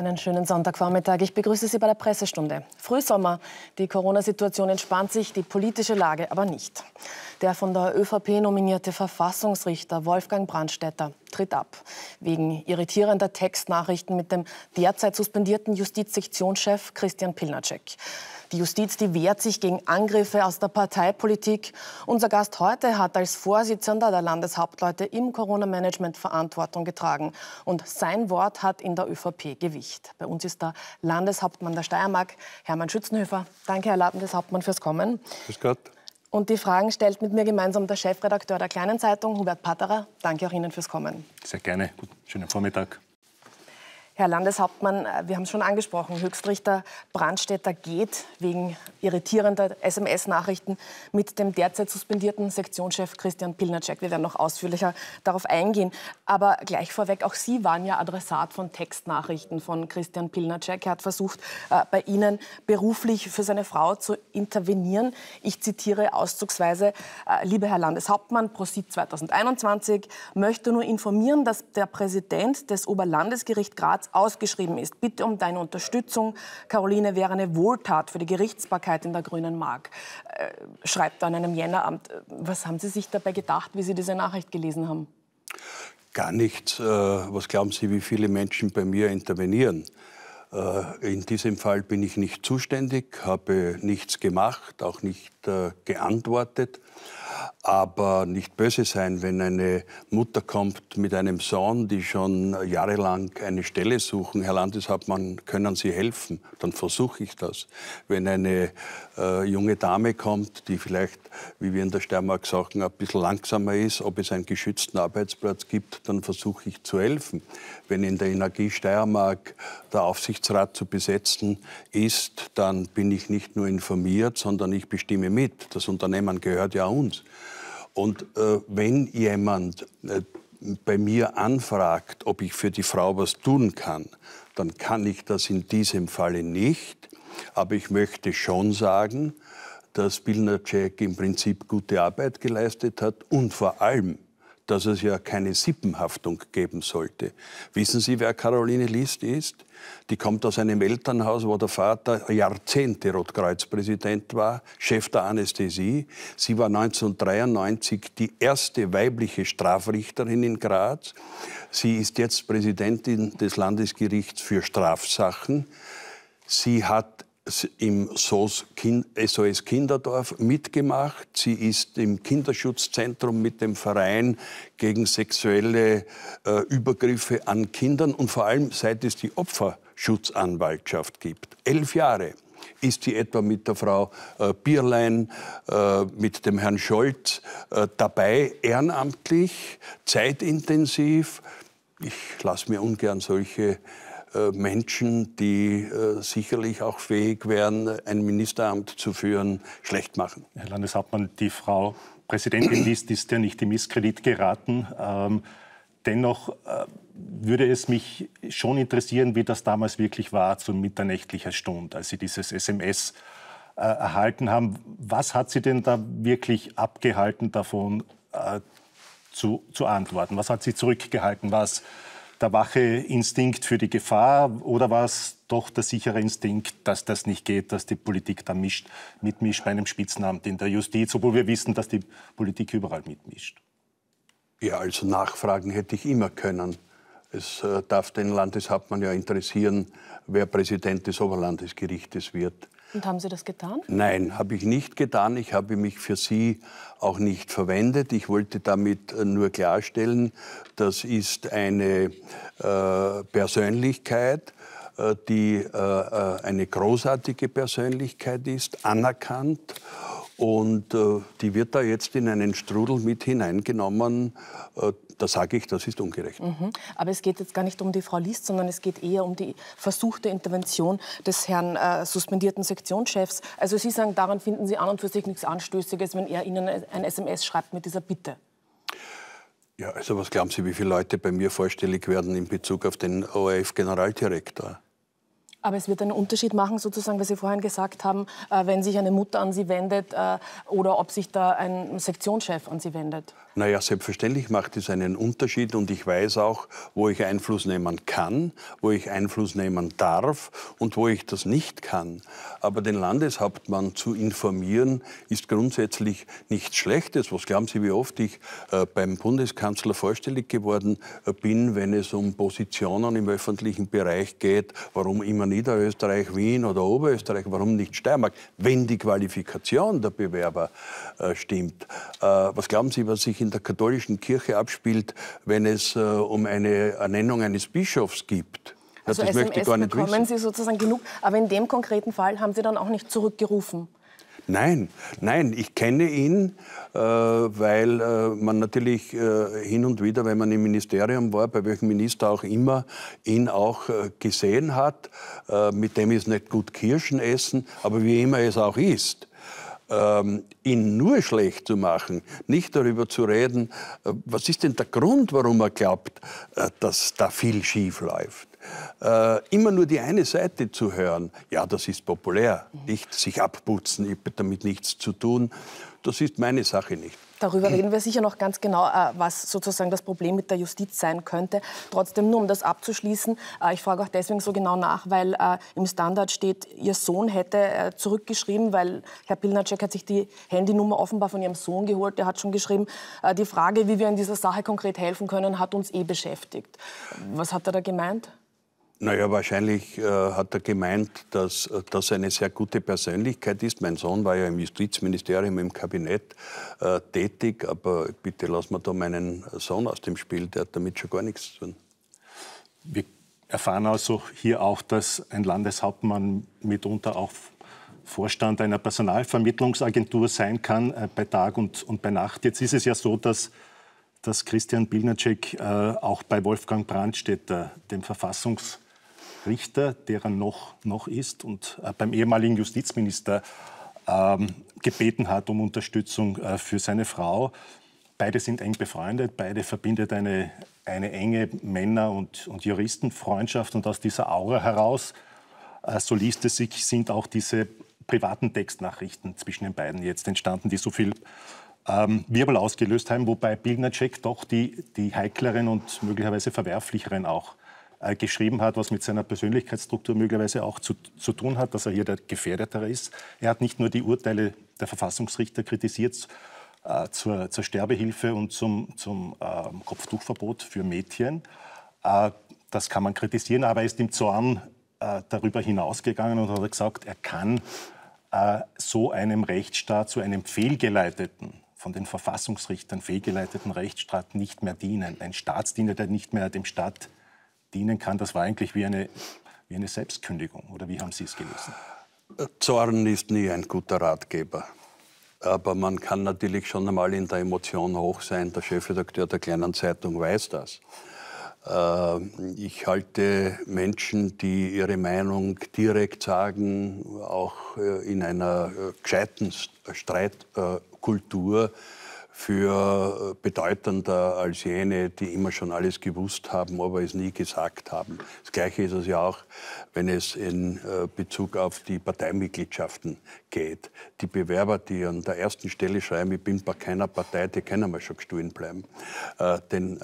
Einen schönen Sonntagvormittag. Ich begrüße Sie bei der Pressestunde. Frühsommer. Die Corona-Situation entspannt sich, die politische Lage aber nicht. Der von der ÖVP nominierte Verfassungsrichter Wolfgang Brandstätter tritt ab. Wegen irritierender Textnachrichten mit dem derzeit suspendierten Justizsektionschef Christian Pilnacek. Die Justiz, die wehrt sich gegen Angriffe aus der Parteipolitik. Unser Gast heute hat als Vorsitzender der Landeshauptleute im Corona-Management Verantwortung getragen. Und sein Wort hat in der ÖVP Gewicht. Bei uns ist der Landeshauptmann der Steiermark, Hermann Schützenhöfer. Danke, Herr Landeshauptmann, fürs Kommen. Grüß Gott. Und die Fragen stellt mit mir gemeinsam der Chefredakteur der Kleinen Zeitung, Hubert Patterer. Danke auch Ihnen fürs Kommen. Sehr gerne. Guten, schönen Vormittag. Herr Landeshauptmann, äh, wir haben es schon angesprochen, Höchstrichter Brandstätter geht wegen irritierender SMS-Nachrichten mit dem derzeit suspendierten Sektionschef Christian Pilnacek. Wir werden noch ausführlicher darauf eingehen. Aber gleich vorweg, auch Sie waren ja Adressat von Textnachrichten von Christian Pilnacek. Er hat versucht, äh, bei Ihnen beruflich für seine Frau zu intervenieren. Ich zitiere auszugsweise, äh, lieber Herr Landeshauptmann, ProSieb 2021, möchte nur informieren, dass der Präsident des Oberlandesgericht Graz ausgeschrieben ist. Bitte um deine Unterstützung. Caroline wäre eine Wohltat für die Gerichtsbarkeit in der Grünen Mark, äh, schreibt an einem Jänneramt. Äh, was haben Sie sich dabei gedacht, wie Sie diese Nachricht gelesen haben? Gar nichts. Äh, was glauben Sie, wie viele Menschen bei mir intervenieren? Äh, in diesem Fall bin ich nicht zuständig, habe nichts gemacht, auch nicht geantwortet aber nicht böse sein, wenn eine Mutter kommt mit einem Sohn, die schon jahrelang eine Stelle suchen. Herr Landeshauptmann, können Sie helfen? Dann versuche ich das. Wenn eine äh, junge Dame kommt, die vielleicht, wie wir in der Steiermark sagen, ein bisschen langsamer ist, ob es einen geschützten Arbeitsplatz gibt, dann versuche ich zu helfen. Wenn in der Energie Steiermark der Aufsichtsrat zu besetzen ist, dann bin ich nicht nur informiert, sondern ich bestimme mit. Das Unternehmen gehört ja uns. Und äh, wenn jemand äh, bei mir anfragt, ob ich für die Frau was tun kann, dann kann ich das in diesem Falle nicht. Aber ich möchte schon sagen, dass Bilnacek im Prinzip gute Arbeit geleistet hat und vor allem dass es ja keine Sippenhaftung geben sollte. Wissen Sie, wer Caroline List ist? Die kommt aus einem Elternhaus, wo der Vater Jahrzehnte Rotkreuzpräsident war, Chef der Anästhesie. Sie war 1993 die erste weibliche Strafrichterin in Graz. Sie ist jetzt Präsidentin des Landesgerichts für Strafsachen. Sie hat im SOS, Kinderdorf mitgemacht. Sie ist im Kinderschutzzentrum mit dem Verein gegen sexuelle äh, Übergriffe an Kindern und vor allem seit es die Opferschutzanwaltschaft gibt. Elf Jahre ist sie etwa mit der Frau äh, Bierlein, äh, mit dem Herrn Scholz äh, dabei, ehrenamtlich, zeitintensiv. Ich lasse mir ungern solche äh, Menschen, die äh, sicherlich auch fähig wären, ein Ministeramt zu führen, schlecht machen. Herr Landeshauptmann, die Frau Präsidentin List ist ja nicht im Misskredit geraten. Ähm, dennoch äh, würde es mich schon interessieren, wie das damals wirklich war zu mitternächtlicher Stunde, als Sie dieses SMS äh, erhalten haben. Was hat Sie denn da wirklich abgehalten davon äh, zu, zu antworten? Was hat Sie zurückgehalten? Was der wache Instinkt für die Gefahr oder war es doch der sichere Instinkt, dass das nicht geht, dass die Politik da mischt, mitmischt bei einem Spitzenamt in der Justiz, obwohl wir wissen, dass die Politik überall mitmischt? Ja, also nachfragen hätte ich immer können. Es äh, darf den Landeshauptmann ja interessieren, wer Präsident des Oberlandesgerichtes wird. Und haben Sie das getan? Nein, habe ich nicht getan. Ich habe mich für sie auch nicht verwendet. Ich wollte damit äh, nur klarstellen, das ist eine äh, Persönlichkeit, äh, die äh, äh, eine großartige Persönlichkeit ist, anerkannt. Und äh, die wird da jetzt in einen Strudel mit hineingenommen, äh, da sage ich, das ist ungerecht. Mhm. Aber es geht jetzt gar nicht um die Frau List, sondern es geht eher um die versuchte Intervention des Herrn äh, suspendierten Sektionschefs. Also Sie sagen, daran finden Sie an und für sich nichts Anstößiges, wenn er Ihnen ein SMS schreibt mit dieser Bitte. Ja, also was glauben Sie, wie viele Leute bei mir vorstellig werden in Bezug auf den ORF-Generaldirektor? Aber es wird einen Unterschied machen, sozusagen, was Sie vorhin gesagt haben, äh, wenn sich eine Mutter an Sie wendet äh, oder ob sich da ein Sektionschef an Sie wendet. Naja, selbstverständlich macht es einen Unterschied und ich weiß auch, wo ich Einfluss nehmen kann, wo ich Einfluss nehmen darf und wo ich das nicht kann. Aber den Landeshauptmann zu informieren, ist grundsätzlich nichts Schlechtes. Was glauben Sie, wie oft ich äh, beim Bundeskanzler vorstellig geworden äh, bin, wenn es um Positionen im öffentlichen Bereich geht? Warum immer Niederösterreich, Wien oder Oberösterreich? Warum nicht Steiermark? Wenn die Qualifikation der Bewerber äh, stimmt. Äh, was glauben Sie, was ich sich in der katholischen Kirche abspielt, wenn es äh, um eine Ernennung eines Bischofs gibt. Also, also das SMS möchte ich gar nicht bekommen wissen. Sie sozusagen genug, aber in dem konkreten Fall haben Sie dann auch nicht zurückgerufen. Nein, nein, ich kenne ihn, äh, weil äh, man natürlich äh, hin und wieder, wenn man im Ministerium war, bei welchem Minister auch immer, ihn auch äh, gesehen hat. Äh, mit dem ist nicht gut Kirschen essen, aber wie immer es auch ist ähm, ihn nur schlecht zu machen, nicht darüber zu reden, äh, was ist denn der Grund, warum er glaubt, äh, dass da viel schief läuft. Äh, immer nur die eine Seite zu hören, ja, das ist populär, mhm. nicht sich abputzen, ich habe damit nichts zu tun, das ist meine Sache nicht. Darüber reden wir sicher noch ganz genau, äh, was sozusagen das Problem mit der Justiz sein könnte. Trotzdem nur, um das abzuschließen, äh, ich frage auch deswegen so genau nach, weil äh, im Standard steht, Ihr Sohn hätte zurückgeschrieben, weil Herr Pilnacek hat sich die Handynummer offenbar von Ihrem Sohn geholt. Der hat schon geschrieben, die Frage, wie wir in dieser Sache konkret helfen können, hat uns eh beschäftigt. Was hat er da gemeint? Naja, wahrscheinlich äh, hat er gemeint, dass äh, das eine sehr gute Persönlichkeit ist. Mein Sohn war ja im Justizministerium im Kabinett äh, tätig, aber bitte lass mal da meinen Sohn aus dem Spiel, der hat damit schon gar nichts zu tun. Wir erfahren also hier auch, dass ein Landeshauptmann mitunter auch Vorstand einer Personalvermittlungsagentur sein kann, äh, bei Tag und, und bei Nacht. Jetzt ist es ja so, dass dass Christian Bilnacek äh, auch bei Wolfgang Brandstätter, dem Verfassungs Richter, der er noch, noch ist, und äh, beim ehemaligen Justizminister ähm, gebeten hat um Unterstützung äh, für seine Frau. Beide sind eng befreundet, beide verbindet eine, eine enge Männer- und, und Juristenfreundschaft und aus dieser Aura heraus, äh, so liest es sich, sind auch diese privaten Textnachrichten zwischen den beiden jetzt entstanden, die so viel ähm, Wirbel ausgelöst haben, wobei Bilnacek doch die, die heikleren und möglicherweise verwerflicheren auch äh, geschrieben hat, was mit seiner Persönlichkeitsstruktur möglicherweise auch zu, zu tun hat, dass er hier der Gefährdetere ist. Er hat nicht nur die Urteile der Verfassungsrichter kritisiert, äh, zur, zur, Sterbehilfe und zum, zum äh, Kopftuchverbot für Mädchen. Äh, das kann man kritisieren, aber er ist im Zorn äh, darüber hinausgegangen und hat gesagt, er kann äh, so einem Rechtsstaat, so einem fehlgeleiteten, von den Verfassungsrichtern fehlgeleiteten Rechtsstaat nicht mehr dienen. Ein Staatsdiener, der nicht mehr dem Staat dienen kann. Das war eigentlich wie eine, wie eine Selbstkündigung. Oder wie haben Sie es gelesen? Zorn ist nie ein guter Ratgeber. Aber man kann natürlich schon einmal in der Emotion hoch sein. Der Chefredakteur der kleinen Zeitung weiß das. Äh, ich halte Menschen, die ihre Meinung direkt sagen, auch äh, in einer äh, gescheiten Streitkultur für äh, bedeutender als jene, die immer schon alles gewusst haben, aber es nie gesagt haben. Das Gleiche ist es ja auch, wenn es in äh, Bezug auf die Parteimitgliedschaften geht. Die Bewerber, die an der ersten Stelle schreiben, ich bin bei keiner Partei, die können einmal schon gestohlen bleiben. Äh, denn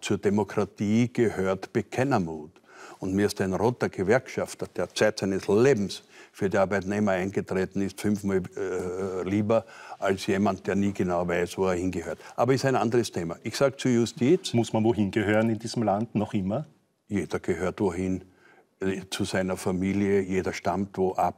zur Demokratie gehört Bekennermut. Und mir ist ein roter Gewerkschafter, der Zeit seines Lebens für die Arbeitnehmer eingetreten ist, fünfmal äh, lieber als jemand, der nie genau weiß, wo er hingehört. Aber ist ein anderes Thema. Ich sage zur Justiz. Muss man wohin gehören in diesem Land noch immer? Jeder gehört wohin, äh, zu seiner Familie, jeder stammt wo ab,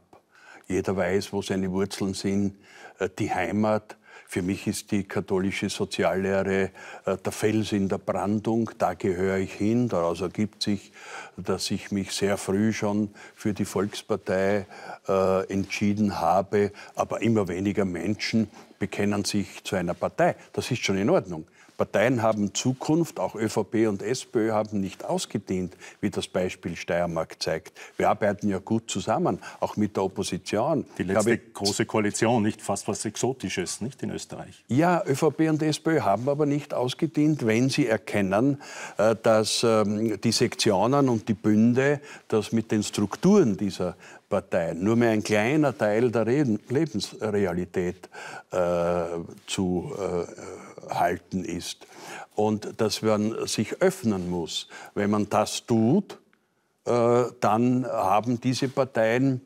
jeder weiß, wo seine Wurzeln sind, äh, die Heimat. Für mich ist die katholische Soziallehre äh, der Fels in der Brandung. Da gehöre ich hin. Daraus ergibt sich, dass ich mich sehr früh schon für die Volkspartei äh, entschieden habe. Aber immer weniger Menschen bekennen sich zu einer Partei. Das ist schon in Ordnung. Parteien haben Zukunft, auch ÖVP und SPÖ haben nicht ausgedient, wie das Beispiel Steiermark zeigt. Wir arbeiten ja gut zusammen, auch mit der Opposition. Die letzte glaube, große Koalition, nicht fast was Exotisches, nicht in Österreich. Ja, ÖVP und SPÖ haben aber nicht ausgedient, wenn sie erkennen, äh, dass ähm, die Sektionen und die Bünde das mit den Strukturen dieser Parteien nur mehr ein kleiner Teil der Lebensrealität äh, zu äh, halten ist und dass man sich öffnen muss. Wenn man das tut, äh, dann haben diese Parteien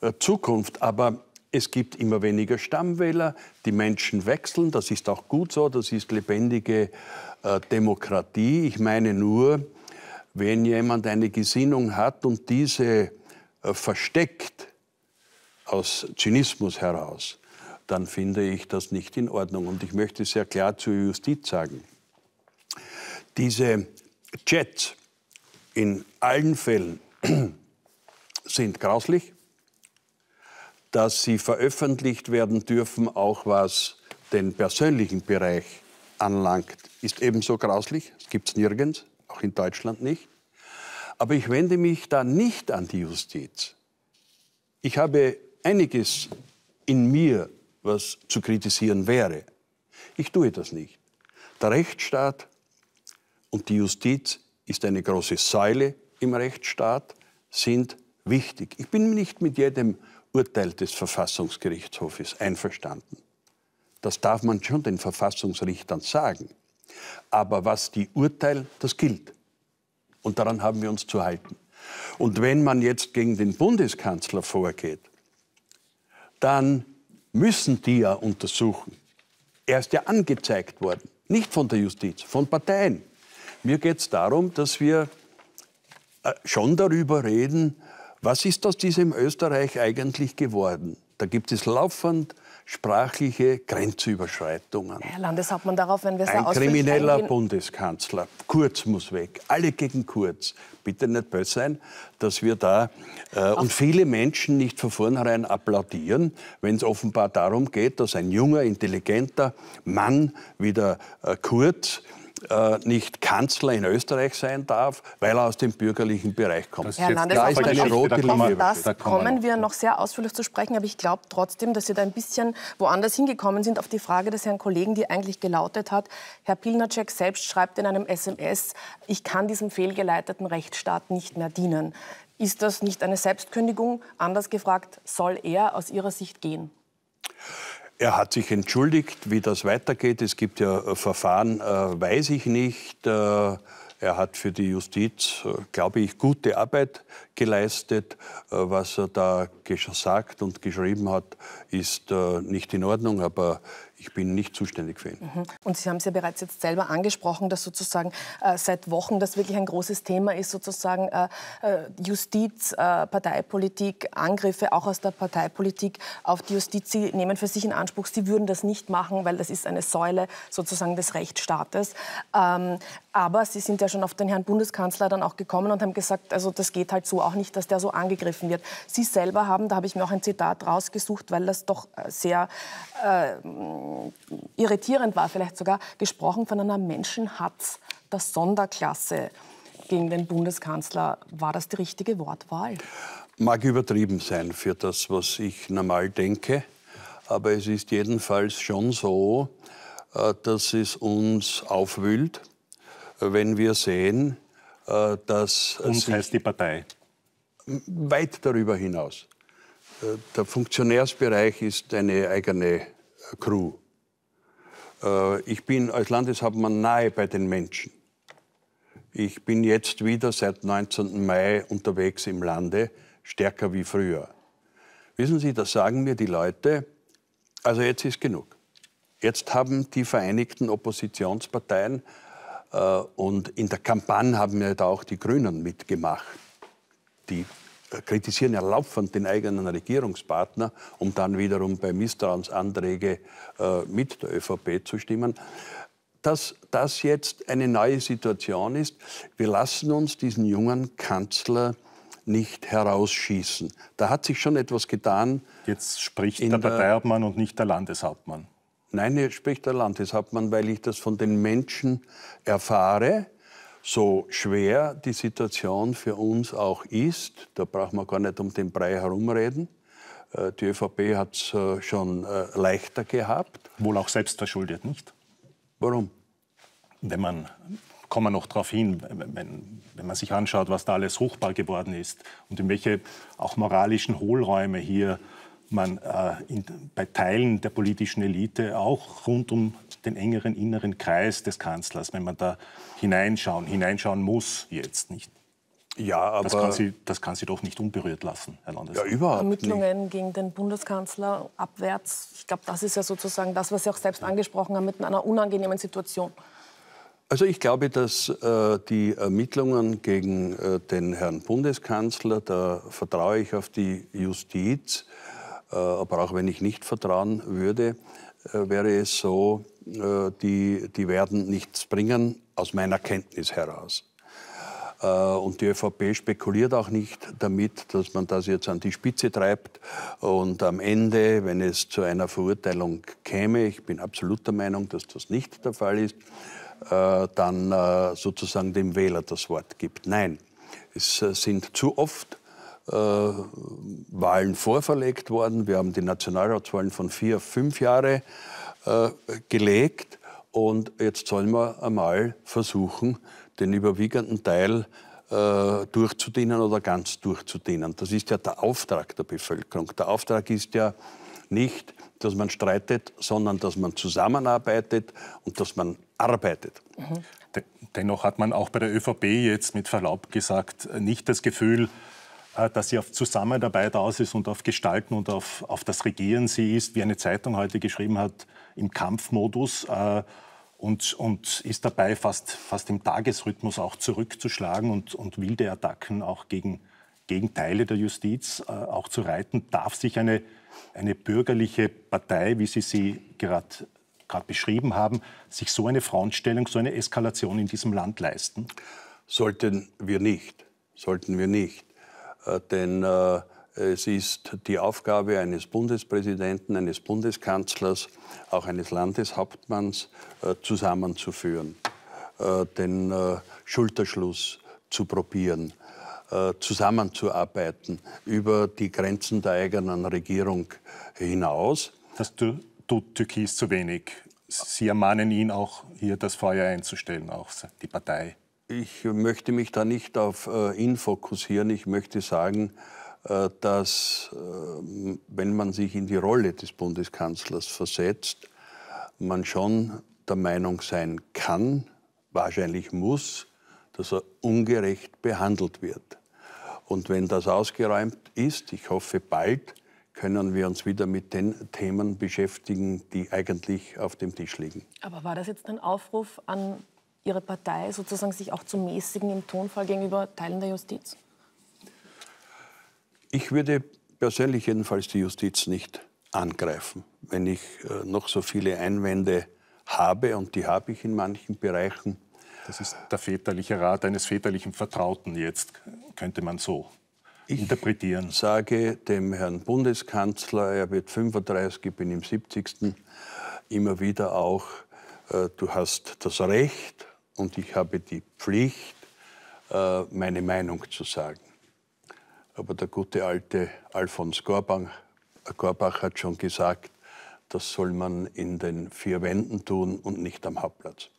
äh, Zukunft. Aber es gibt immer weniger Stammwähler, die Menschen wechseln, das ist auch gut so, das ist lebendige äh, Demokratie. Ich meine nur, wenn jemand eine Gesinnung hat und diese versteckt aus Zynismus heraus, dann finde ich das nicht in Ordnung. Und ich möchte sehr klar zur Justiz sagen, diese Chats in allen Fällen sind grauslich, dass sie veröffentlicht werden dürfen, auch was den persönlichen Bereich anlangt, ist ebenso grauslich. Das gibt es nirgends, auch in Deutschland nicht. Aber ich wende mich da nicht an die Justiz. Ich habe einiges in mir was zu kritisieren wäre. Ich tue das nicht. Der Rechtsstaat und die Justiz ist eine große Säule im Rechtsstaat, sind wichtig. Ich bin nicht mit jedem Urteil des Verfassungsgerichtshofes einverstanden. Das darf man schon den Verfassungsrichtern sagen. Aber was die Urteile, das gilt. Und daran haben wir uns zu halten. Und wenn man jetzt gegen den Bundeskanzler vorgeht, dann müssen die ja untersuchen. Er ist ja angezeigt worden, nicht von der Justiz, von Parteien. Mir geht es darum, dass wir äh, schon darüber reden, was ist aus diesem Österreich eigentlich geworden. Da gibt es laufend sprachliche Grenzüberschreitungen. Herr Landeshauptmann, darauf werden wir sehr Ein krimineller eingehen. Bundeskanzler. Kurz muss weg. Alle gegen Kurz. Bitte nicht böse sein, dass wir da äh, und viele Menschen nicht von vornherein applaudieren, wenn es offenbar darum geht, dass ein junger, intelligenter Mann wie der äh, Kurz äh, nicht Kanzler in Österreich sein darf, weil er aus dem bürgerlichen Bereich kommt. Das Herr Landes, da ist eine rote Linie. Das da kommen wir noch sehr ausführlich zu sprechen, aber ich glaube trotzdem, dass Sie da ein bisschen woanders hingekommen sind auf die Frage des Herrn Kollegen, die eigentlich gelautet hat. Herr Pilnacek selbst schreibt in einem SMS, ich kann diesem fehlgeleiteten Rechtsstaat nicht mehr dienen. Ist das nicht eine Selbstkündigung? Anders gefragt, soll er aus Ihrer Sicht gehen? Er hat sich entschuldigt, wie das weitergeht. Es gibt ja äh, Verfahren, äh, weiß ich nicht. Äh, er hat für die Justiz, äh, glaube ich, gute Arbeit geleistet. Äh, was er da gesagt und geschrieben hat, ist nicht in Ordnung. Aber ich bin nicht zuständig für ihn. Mhm. Und Sie haben es ja bereits jetzt selber angesprochen, dass sozusagen äh, seit Wochen das wirklich ein großes Thema ist, sozusagen äh, äh, Justiz, äh, Parteipolitik, Angriffe auch aus der Parteipolitik auf die Justiz. Sie nehmen für sich in Anspruch, Sie würden das nicht machen, weil das ist eine Säule sozusagen des Rechtsstaates. Ähm, aber Sie sind ja schon auf den Herrn Bundeskanzler dann auch gekommen und haben gesagt, also das geht halt so auch nicht, dass der so angegriffen wird. Sie selber haben, da habe ich mir auch ein Zitat rausgesucht, weil das doch äh, sehr äh, irritierend war vielleicht sogar, gesprochen von einer Menschenhatz der Sonderklasse gegen den Bundeskanzler. War das die richtige Wortwahl? Mag übertrieben sein für das, was ich normal denke, aber es ist jedenfalls schon so, äh, dass es uns aufwühlt, äh, wenn wir sehen, äh, dass... Uns heißt die Partei. Weit darüber hinaus. Der Funktionärsbereich ist eine eigene Crew. Äh, ich bin als Landeshauptmann nahe bei den Menschen. Ich bin jetzt wieder seit 19. Mai unterwegs im Lande, stärker wie früher. Wissen Sie, das sagen mir die Leute, also jetzt ist genug. Jetzt haben die Vereinigten Oppositionsparteien äh, und in der Kampagne haben ja da auch die Grünen mitgemacht, die äh, kritisieren ja laufend den eigenen Regierungspartner, um dann wiederum bei Misstrauensanträgen äh, mit der ÖVP zu stimmen. Dass das jetzt eine neue Situation ist, wir lassen uns diesen jungen Kanzler nicht herausschießen. Da hat sich schon etwas getan. Jetzt spricht der Parteihauptmann und nicht der Landeshauptmann. Nein, jetzt spricht der Landeshauptmann, weil ich das von den Menschen erfahre, so schwer die Situation für uns auch ist, da braucht man gar nicht um den Brei herumreden. Äh, die ÖVP hat es äh, schon äh, leichter gehabt. Wohl auch selbstverschuldet, nicht? Warum? Wenn man kommen wir noch darauf hin, wenn, wenn, man sich anschaut, was da alles ruchbar geworden ist und in welche auch moralischen Hohlräume hier man äh, in, bei Teilen der politischen Elite auch rund um den engeren inneren Kreis des Kanzlers, wenn man da hineinschauen, hineinschauen muss jetzt, nicht? Ja, aber das kann, Sie, das kann Sie doch nicht unberührt lassen, Herr Landes. Ja, überhaupt Ermittlungen nicht. gegen den Bundeskanzler abwärts, ich glaube, das ist ja sozusagen das, was Sie auch selbst angesprochen haben, mit einer unangenehmen Situation. Also ich glaube, dass äh, die Ermittlungen gegen äh, den Herrn Bundeskanzler, da vertraue ich auf die Justiz, äh, aber auch wenn ich nicht vertrauen würde, äh, wäre es so, äh, die, die werden nichts bringen, aus meiner Kenntnis heraus. Äh, und die ÖVP spekuliert auch nicht damit, dass man das jetzt an die Spitze treibt und am Ende, wenn es zu einer Verurteilung käme, ich bin absolut der Meinung, dass das nicht der Fall ist, dann sozusagen dem Wähler das Wort gibt. Nein, es sind zu oft äh, Wahlen vorverlegt worden. Wir haben die Nationalratswahlen von vier auf fünf Jahre äh, gelegt. Und jetzt sollen wir einmal versuchen, den überwiegenden Teil äh, durchzudienen oder ganz durchzudienen. Das ist ja der Auftrag der Bevölkerung. Der Auftrag ist ja nicht, dass man streitet, sondern dass man zusammenarbeitet und dass man arbeitet. Mhm. Dennoch hat man auch bei der ÖVP jetzt mit Verlaub gesagt, nicht das Gefühl, äh, dass sie auf Zusammenarbeit aus ist und auf Gestalten und auf, auf das Regieren sie ist, wie eine Zeitung heute geschrieben hat, im Kampfmodus äh, und, und ist dabei fast, fast im Tagesrhythmus auch zurückzuschlagen und, und wilde Attacken auch gegen, gegen Teile der Justiz äh, auch zu reiten. Darf sich eine, eine bürgerliche Partei, wie Sie sie gerade gerade beschrieben haben, sich so eine Frontstellung, so eine Eskalation in diesem Land leisten? Sollten wir nicht. Sollten wir nicht. Äh, denn äh, es ist die Aufgabe eines Bundespräsidenten, eines Bundeskanzlers, auch eines Landeshauptmanns äh, zusammenzuführen, den Schulterschluss zu probieren, zusammenzuarbeiten über die Grenzen der eigenen Regierung hinaus. Das tut Türkis zu wenig. Sie ermahnen ihn auch, hier das Feuer einzustellen, auch die Partei. Ich möchte mich da nicht auf äh, ihn fokussieren. Ich möchte sagen, äh, dass ähm, wenn man sich in die Rolle des Bundeskanzlers versetzt, man schon der Meinung sein kann, wahrscheinlich muss, dass er ungerecht behandelt wird. Und wenn das ausgeräumt ist, ich hoffe bald, können wir uns wieder mit den Themen beschäftigen, die eigentlich auf dem Tisch liegen. Aber war das jetzt ein Aufruf an Ihre Partei sozusagen sich auch zu mäßigen im Tonfall gegenüber Teilen der Justiz? Ich würde persönlich jedenfalls die Justiz nicht angreifen, wenn ich äh, noch so viele Einwände habe, und die habe ich in manchen Bereichen. Das ist der väterliche Rat eines väterlichen Vertrauten jetzt, könnte man so ich interpretieren. Ich sage dem Herrn Bundeskanzler, er wird 35, ich bin im 70. immer wieder auch, äh, du hast das Recht, und ich habe die Pflicht, äh, meine Meinung zu sagen. Aber der gute alte Alfons Gorbach, Gorbach hat schon gesagt, das soll man in den vier Wänden tun und nicht am Hauptplatz.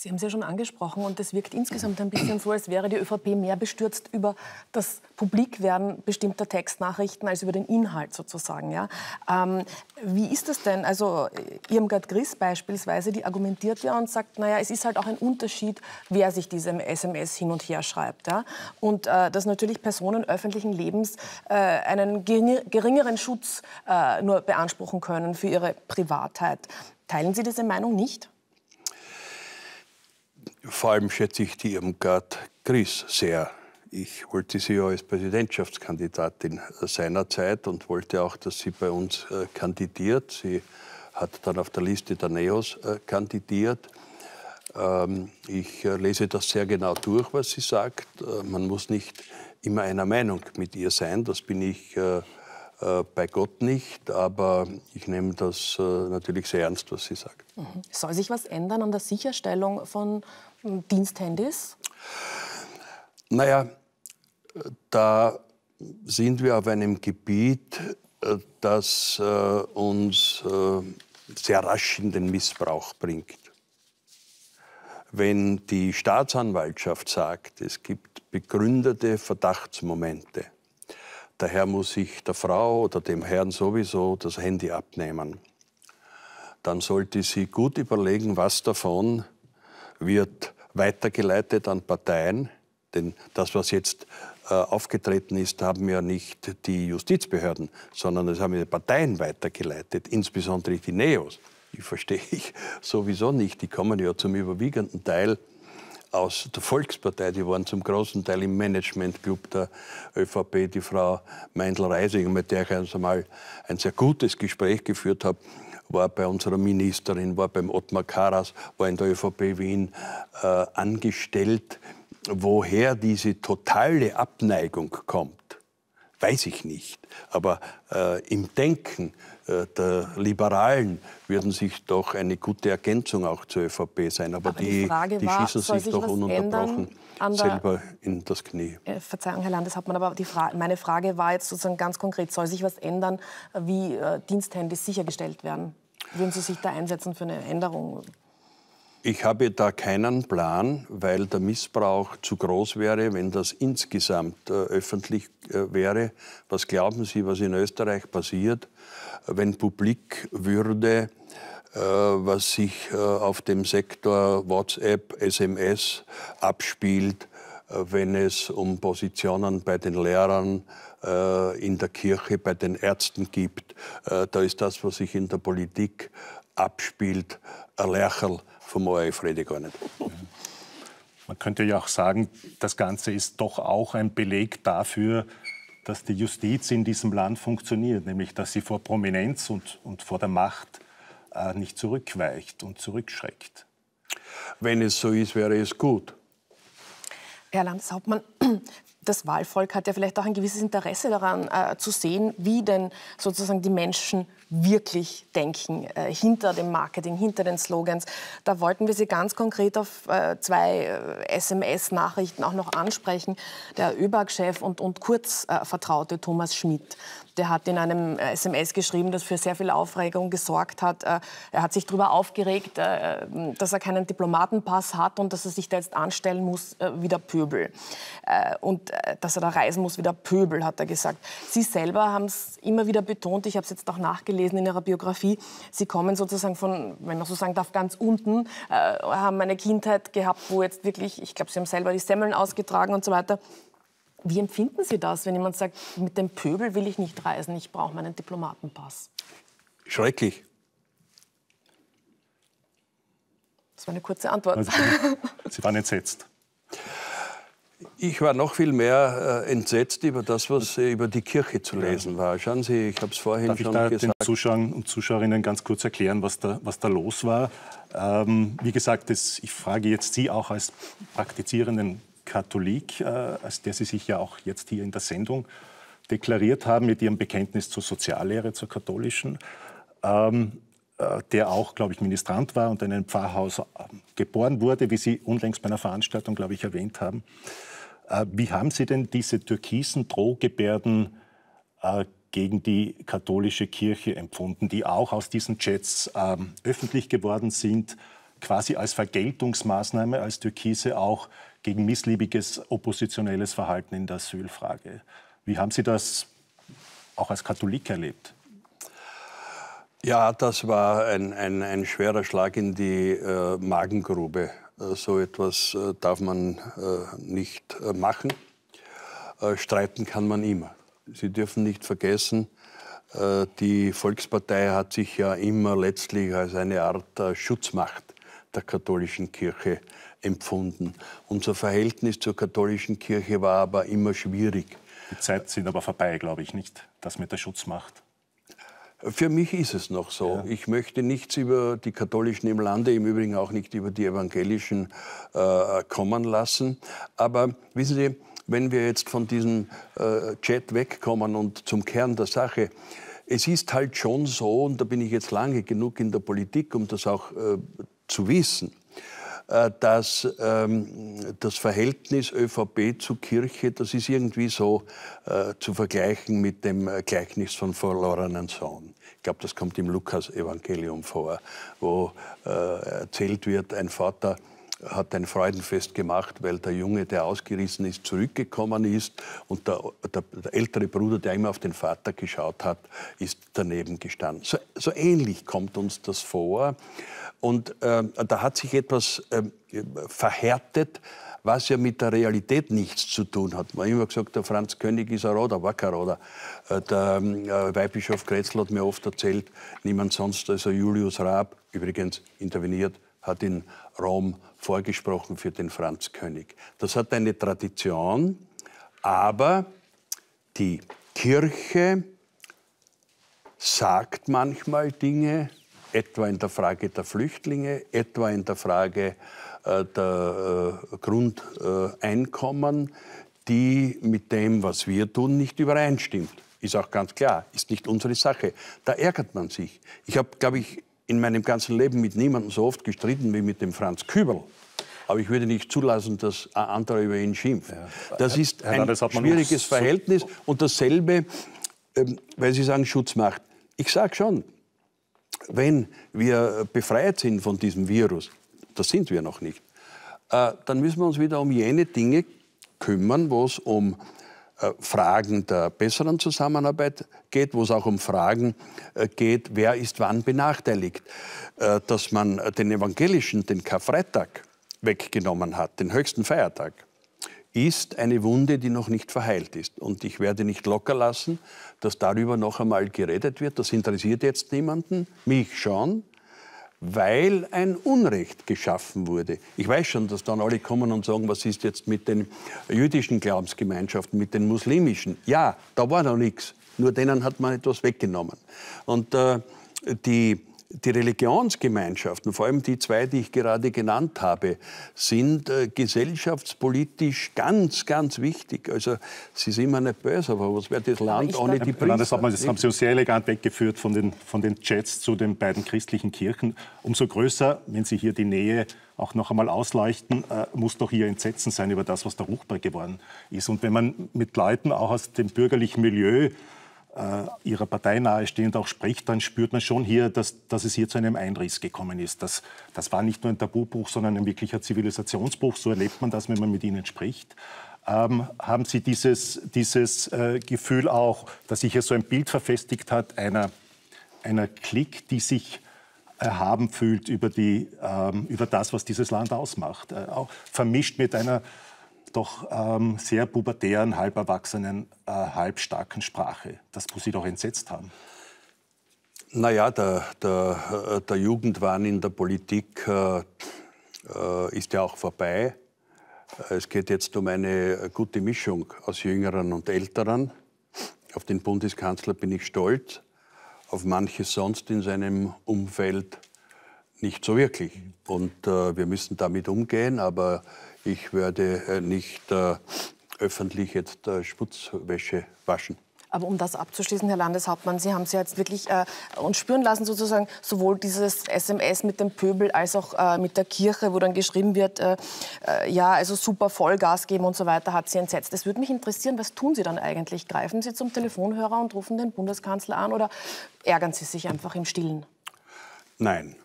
Sie haben es ja schon angesprochen und es wirkt insgesamt ein bisschen so, als wäre die ÖVP mehr bestürzt über das Publikwerden bestimmter Textnachrichten als über den Inhalt sozusagen. Ja? Ähm, wie ist das denn? Also Irmgard Griss beispielsweise, die argumentiert ja und sagt, naja, es ist halt auch ein Unterschied, wer sich diese SMS hin und her schreibt. Ja? Und äh, dass natürlich Personen öffentlichen Lebens äh, einen geringeren Schutz äh, nur beanspruchen können für ihre Privatheit. Teilen Sie diese Meinung nicht? vor allem schätze ich die Irmgard Gries sehr. Ich wollte sie ja als Präsidentschaftskandidatin seinerzeit und wollte auch, dass sie bei uns äh, kandidiert. Sie hat dann auf der Liste der NEOS äh, kandidiert. Ähm, ich äh, lese das sehr genau durch, was sie sagt. man muss nicht immer einer Meinung mit ihr sein, das bin ich bei Gott nicht, aber ich nehme das natürlich sehr ernst, was sie sagt. Mhm. Soll sich was ändern an der Sicherstellung von Diensthandys? Naja, äh, da sind wir auf einem Gebiet, äh, das äh, uns sehr rasch in den Missbrauch bringt. Wenn die Staatsanwaltschaft sagt, es gibt begründete Verdachtsmomente, daher muss ich der Frau oder dem Herrn sowieso das Handy abnehmen, dann sollte sie gut überlegen, was davon wird weitergeleitet an Parteien. Denn das, was jetzt äh, aufgetreten ist, haben ja nicht die Justizbehörden, sondern das haben die Parteien weitergeleitet, insbesondere die Neos. Die verstehe ich sowieso nicht. Die kommen ja zum überwiegenden Teil aus der Volkspartei. Die waren zum großen Teil im Managementclub der ÖVP, die Frau meindl reising mit der ich einmal ein sehr gutes Gespräch geführt habe war bei unserer Ministerin, war beim Ottmar Karas, war in der ÖVP Wien äh, angestellt. Woher diese totale Abneigung kommt, weiß ich nicht. Aber äh, im Denken äh, der Liberalen würden sich doch eine gute Ergänzung auch zur ÖVP sein. Aber, Aber die, die, die war, schießen sich, sich doch ununterbrochen. Ändern? selber in das Knie. Äh, Verzeihung, Herr Landeshauptmann, aber Fra meine Frage war jetzt sozusagen ganz konkret, soll sich was ändern, wie äh, Diensthandys sichergestellt werden? Würden Sie sich da einsetzen für eine Änderung? Ich habe da keinen Plan, weil der Missbrauch zu groß wäre, wenn das insgesamt äh, öffentlich äh, wäre. Was glauben Sie, was in Österreich passiert, äh, wenn publik würde, äh, was sich äh, auf dem Sektor WhatsApp, SMS abspielt, äh, wenn es um Positionen bei den Lehrern, in der Kirche, bei den Ärzten gibt. Da ist das, was sich in der Politik abspielt, ein Lächerl vom ORF rede gar nicht. Man könnte ja auch sagen, das Ganze ist doch auch ein Beleg dafür, dass die Justiz in diesem Land funktioniert, nämlich dass sie vor Prominenz und, und vor der Macht äh, nicht zurückweicht und zurückschreckt. Wenn es so ist, wäre es gut. Herr Landeshauptmann, das Wahlvolk hat ja vielleicht auch ein gewisses Interesse daran äh, zu sehen, wie denn sozusagen die Menschen wirklich denken äh, hinter dem Marketing, hinter den Slogans. Da wollten wir Sie ganz konkret auf äh, zwei äh, SMS-Nachrichten auch noch ansprechen. Der ÖBAG-Chef und, und Kurzvertraute äh, Thomas Schmidt der hat in einem SMS äh, geschrieben, das für sehr viel Aufregung gesorgt hat. Äh, er hat sich darüber aufgeregt, äh, dass er keinen Diplomatenpass hat und dass er sich da jetzt anstellen muss wie der Pöbel. Und dass er da reisen muss wie der Pöbel, hat er gesagt. Sie selber haben es immer wieder betont, ich habe es jetzt auch nachgelesen in Ihrer Biografie, Sie kommen sozusagen von, wenn man so sagen darf, ganz unten, haben eine Kindheit gehabt, wo jetzt wirklich, ich glaube, Sie haben selber die Semmeln ausgetragen und so weiter. Wie empfinden Sie das, wenn jemand sagt, mit dem Pöbel will ich nicht reisen, ich brauche meinen Diplomatenpass? Schrecklich. Das war eine kurze Antwort. Also Sie waren entsetzt. Ich war noch viel mehr äh, entsetzt über das, was äh, über die Kirche zu lesen war. Schauen Sie, ich habe es vorhin Darf schon ich da gesagt. den Zuschauern und Zuschauerinnen ganz kurz erklären, was da, was da los war. Ähm, wie gesagt, das, ich frage jetzt Sie auch als praktizierenden Katholik, äh, als der Sie sich ja auch jetzt hier in der Sendung deklariert haben mit Ihrem Bekenntnis zur Soziallehre, zur katholischen, ähm, äh, der auch, glaube ich, Ministrant war und in einem Pfarrhaus äh, geboren wurde, wie Sie unlängst bei einer Veranstaltung, glaube ich, erwähnt haben. wie haben Sie denn diese türkisen Drohgebärden gegen die katholische Kirche empfunden, die auch aus diesen Chats ähm, öffentlich geworden sind, quasi als Vergeltungsmaßnahme, als Türkise auch gegen missliebiges oppositionelles Verhalten in der Asylfrage. Wie haben Sie das auch als Katholik erlebt? Ja, das war ein, ein, ein schwerer Schlag in die äh, Magengrube. Äh, so etwas äh, darf man äh, nicht äh, machen. streiten kann man immer. Sie dürfen nicht vergessen, die Volkspartei hat sich ja immer letztlich als eine Art Schutzmacht der katholischen Kirche empfunden. Unser Verhältnis zur katholischen Kirche war aber immer schwierig. Die Zeit sind aber vorbei, glaube ich, nicht, das mit der Schutzmacht. Für mich ist es noch so. Ja. Ich möchte nichts über die Katholischen im Lande, im Übrigen auch nicht über die Evangelischen äh, kommen lassen. Aber wissen Sie, wenn wir jetzt von diesem äh, Chat wegkommen und zum Kern der Sache, es ist halt schon so, und da bin ich jetzt lange genug in der Politik, um das auch äh, zu wissen, äh, dass ähm, das Verhältnis ÖVP zu Kirche, das ist irgendwie so äh, zu vergleichen mit dem äh, Gleichnis von verlorenen Sohn. Ich glaube, das kommt im Lukas-Evangelium vor, wo äh, erzählt wird, ein Vater hat ein Freudenfest gemacht, weil der Junge, der ausgerissen ist, zurückgekommen ist und der, der, der ältere Bruder, der immer auf den Vater geschaut hat, ist daneben gestanden. So, so ähnlich kommt uns das vor. Und äh, da hat sich etwas äh, verhärtet, was ja mit der Realität nichts zu tun hat. Man hat immer gesagt, der Franz König ist ein Roder, war kein Roder. Äh, der äh, Weihbischof Kretzl hat mir oft erzählt, niemand sonst als Julius Raab, übrigens interveniert hat in Rom vorgesprochen für den Franzkönig. Das hat eine Tradition, aber die Kirche sagt manchmal Dinge, etwa in der Frage der Flüchtlinge, etwa in der Frage äh, der äh, Grundeinkommen, die mit dem, was wir tun, nicht übereinstimmt. Ist auch ganz klar, ist nicht unsere Sache. Da ärgert man sich. Ich habe, glaube ich, in meinem ganzen Leben mit niemandem so oft gestritten wie mit dem Franz Küberl. Aber ich würde nicht zulassen, dass ein anderer über ihn schimpft. Das ist ein schwieriges Verhältnis. Und dasselbe, ähm, weil Sie sagen, Schutz macht. Ich sage schon, wenn wir befreit sind von diesem Virus, das sind wir noch nicht, äh, dann müssen wir uns wieder um jene Dinge kümmern, wo es um äh, Fragen der besseren Zusammenarbeit geht, wo es auch um Fragen äh, geht, wer ist wann benachteiligt. Äh, dass man den evangelischen, den Karfreitag weggenommen hat, den höchsten Feiertag, ist eine Wunde, die noch nicht verheilt ist. Und ich werde nicht locker lassen, dass darüber noch einmal geredet wird. Das interessiert jetzt niemanden, mich schon weil ein Unrecht geschaffen wurde. Ich weiß schon, dass dann alle kommen und sagen, was ist jetzt mit den jüdischen Glaubensgemeinschaften, mit den muslimischen. Ja, da war noch nichts. Nur denen hat man etwas weggenommen. Und äh, die die Religionsgemeinschaften, vor allem die zwei, die ich gerade genannt habe, sind äh, gesellschaftspolitisch ganz, ganz wichtig. Also sie sind immer nicht böse, aber was wäre das Land ohne die Priester? Das, das, haben Sie uns sehr elegant weggeführt von den, von den Jets zu den beiden christlichen Kirchen. Umso größer, wenn Sie hier die Nähe auch noch einmal ausleuchten, äh, muss doch Ihr Entsetzen sein über das, was da ruchbar geworden ist. Und wenn man mit Leuten auch aus dem bürgerlichen Milieu äh, ihrer Partei nahestehend auch spricht, dann spürt man schon hier, dass, dass es hier zu einem Einriss gekommen ist. Das, das war nicht nur ein Tabubruch, sondern ein wirklicher Zivilisationsbruch. So erlebt man das, wenn man mit ihnen spricht. Ähm, haben Sie dieses, dieses äh, Gefühl auch, dass sich hier so ein Bild verfestigt hat einer, einer Klick, die sich erhaben fühlt über, die, ähm, über das, was dieses Land ausmacht? Äh, auch vermischt mit einer doch ähm, sehr pubertären, halberwachsenen, erwachsenen, äh, halb Sprache. Das muss Sie doch entsetzt haben. Naja, der, der, äh, der Jugendwahn in der Politik äh, äh, ist ja auch vorbei. Es geht jetzt um eine gute Mischung aus Jüngeren und Älteren. Auf den Bundeskanzler bin ich stolz, auf manches sonst in seinem Umfeld nicht so wirklich. Und äh, wir müssen damit umgehen, aber ich werde äh, nicht äh, öffentlich jetzt äh, Schmutzwäsche waschen. Aber um das abzuschließen, Herr Landeshauptmann, Sie haben es ja jetzt wirklich äh, uns spüren lassen, sozusagen, sowohl dieses SMS mit dem Pöbel als auch äh, mit der Kirche, wo dann geschrieben wird, äh, ja, also super Vollgas geben und so weiter, hat Sie entsetzt. Es würde mich interessieren, was tun Sie dann eigentlich? Greifen Sie zum Telefonhörer und rufen den Bundeskanzler an oder ärgern Sie sich einfach im Stillen? Nein,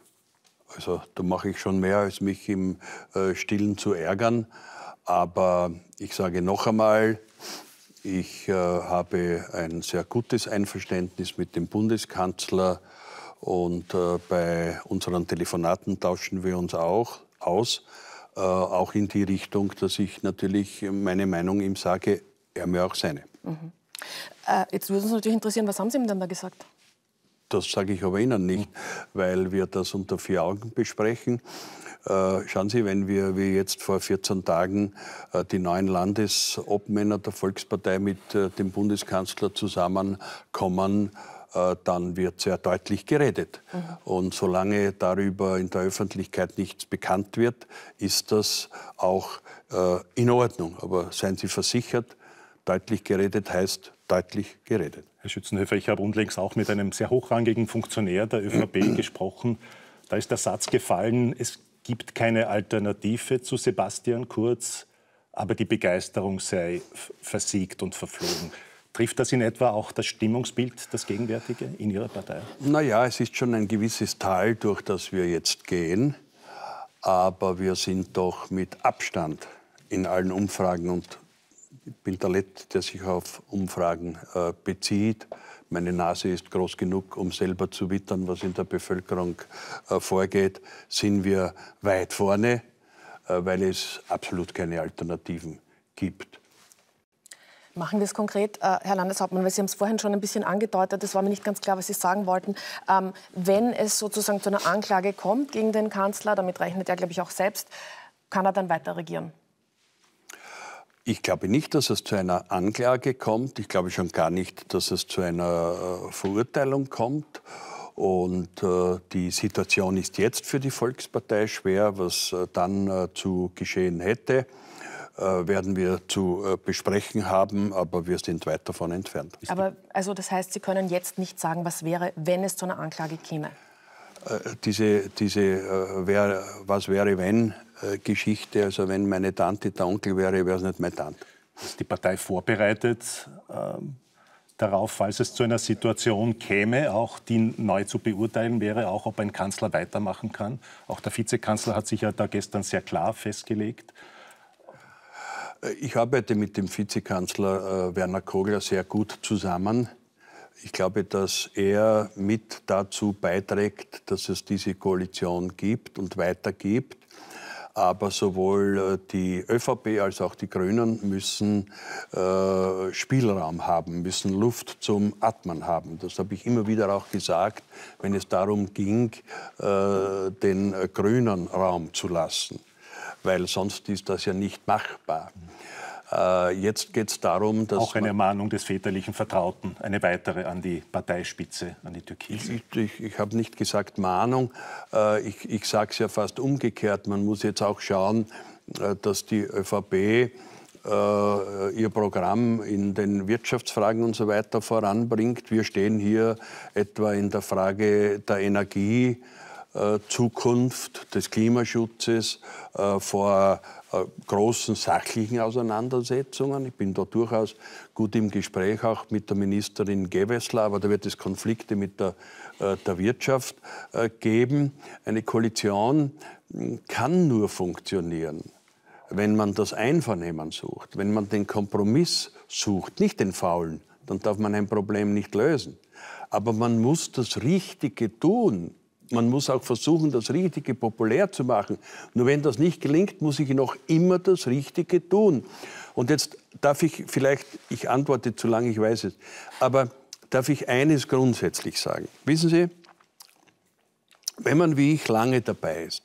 also da mache ich schon mehr, als mich im äh, Stillen zu ärgern. Aber ich sage noch einmal, ich äh, habe ein sehr gutes Einverständnis mit dem Bundeskanzler und äh, bei unseren Telefonaten tauschen wir uns auch aus, auch in die Richtung, dass ich natürlich meine Meinung ihm sage, er mir auch seine. Mhm. jetzt würde uns natürlich interessieren, was haben Sie ihm denn da gesagt? Das sage ich aber Ihnen nicht, weil wir das unter vier Augen besprechen. Äh, schauen Sie, wenn wir wie jetzt vor 14 Tagen äh, die neuen Landesobmänner der Volkspartei mit äh, dem Bundeskanzler zusammenkommen, dann wird sehr deutlich geredet. Mhm. Und solange darüber in der Öffentlichkeit nichts bekannt wird, ist das auch in Ordnung. Aber seien Sie versichert, deutlich geredet heißt deutlich geredet. Herr Schützenhöfer, ich habe unlängst auch mit einem sehr hochrangigen Funktionär der ÖVP gesprochen. Da ist der Satz gefallen, es gibt keine Alternative zu Sebastian Kurz, aber die Begeisterung sei versiegt und verflogen. Trifft das in etwa auch das Stimmungsbild, das gegenwärtige in Ihrer Partei? Naja, es ist schon ein gewisses Tal, durch das wir jetzt gehen. Aber wir sind doch mit Abstand in allen Umfragen und bin der Letzte, der sich auf Umfragen äh, bezieht. Meine Nase ist groß genug, um selber zu wittern, was in der Bevölkerung äh, vorgeht. Sind wir weit vorne, äh, weil es absolut keine Alternativen gibt. Machen wir es konkret, äh, Herr Landeshauptmann, weil Sie haben es vorhin schon ein bisschen angedeutet, es war mir nicht ganz klar, was Sie sagen wollten. Ähm, wenn es sozusagen zu einer Anklage kommt gegen den Kanzler, damit rechnet er, glaube ich, auch selbst, kann er dann weiter regieren? Ich glaube nicht, dass es zu einer Anklage kommt. Ich glaube schon gar nicht, dass es zu einer äh, Verurteilung kommt. Und äh, die Situation ist jetzt für die Volkspartei schwer. Was äh, dann äh, zu geschehen hätte, äh, werden wir zu äh, besprechen haben. Aber wir sind weit davon entfernt. Aber also das heißt, Sie können jetzt nicht sagen, was wäre, wenn es zu einer Anklage käme? diese, diese wer, was wäre, wenn Geschichte. Also wenn meine Tante der Onkel wäre, wäre es nicht meine Tante. Ist die Partei vorbereitet ähm, darauf, falls es zu einer Situation käme, auch die neu zu beurteilen wäre, auch ob ein Kanzler weitermachen kann? Auch der Vizekanzler hat sich ja da gestern sehr klar festgelegt. Ich arbeite mit dem Vizekanzler äh, Werner Kogler sehr gut zusammen. Ich glaube, dass er mit dazu beiträgt, dass es diese Koalition gibt und weitergibt. Aber sowohl äh, die ÖVP als auch die Grünen müssen äh, Spielraum haben, müssen Luft zum Atmen haben. Das habe ich immer wieder auch gesagt, wenn es darum ging, äh, den äh, Grünen Raum zu lassen. Weil sonst ist das ja nicht machbar. Äh, jetzt geht es darum, dass. Auch eine Mahnung des väterlichen Vertrauten, eine weitere an die Parteispitze, an die Türkei. Ich, ich, ich habe nicht gesagt Mahnung, äh, ich, ich sage es ja fast umgekehrt. Man muss jetzt auch schauen, äh, dass die ÖVP ihr Programm in den Wirtschaftsfragen und so weiter voranbringt. Wir stehen hier etwa in der Frage der Energie äh, Zukunft des Klimaschutzes äh, vor äh, großen sachlichen Auseinandersetzungen. Ich bin da durchaus gut im Gespräch, auch mit der Ministerin Gewessler, aber da wird es Konflikte mit der, der Wirtschaft geben. Eine Koalition hm, kann nur funktionieren, wenn man das Einvernehmen sucht, wenn man den Kompromiss sucht, nicht den faulen, dann darf man ein Problem nicht lösen. Aber man muss das Richtige tun man muss auch versuchen, das Richtige populär zu machen. Nur wenn das nicht gelingt, muss ich noch immer das Richtige tun. Und jetzt darf ich vielleicht, ich antworte zu lange, ich weiß es, aber darf ich eines grundsätzlich sagen. Wissen Sie, wenn man wie ich lange dabei ist,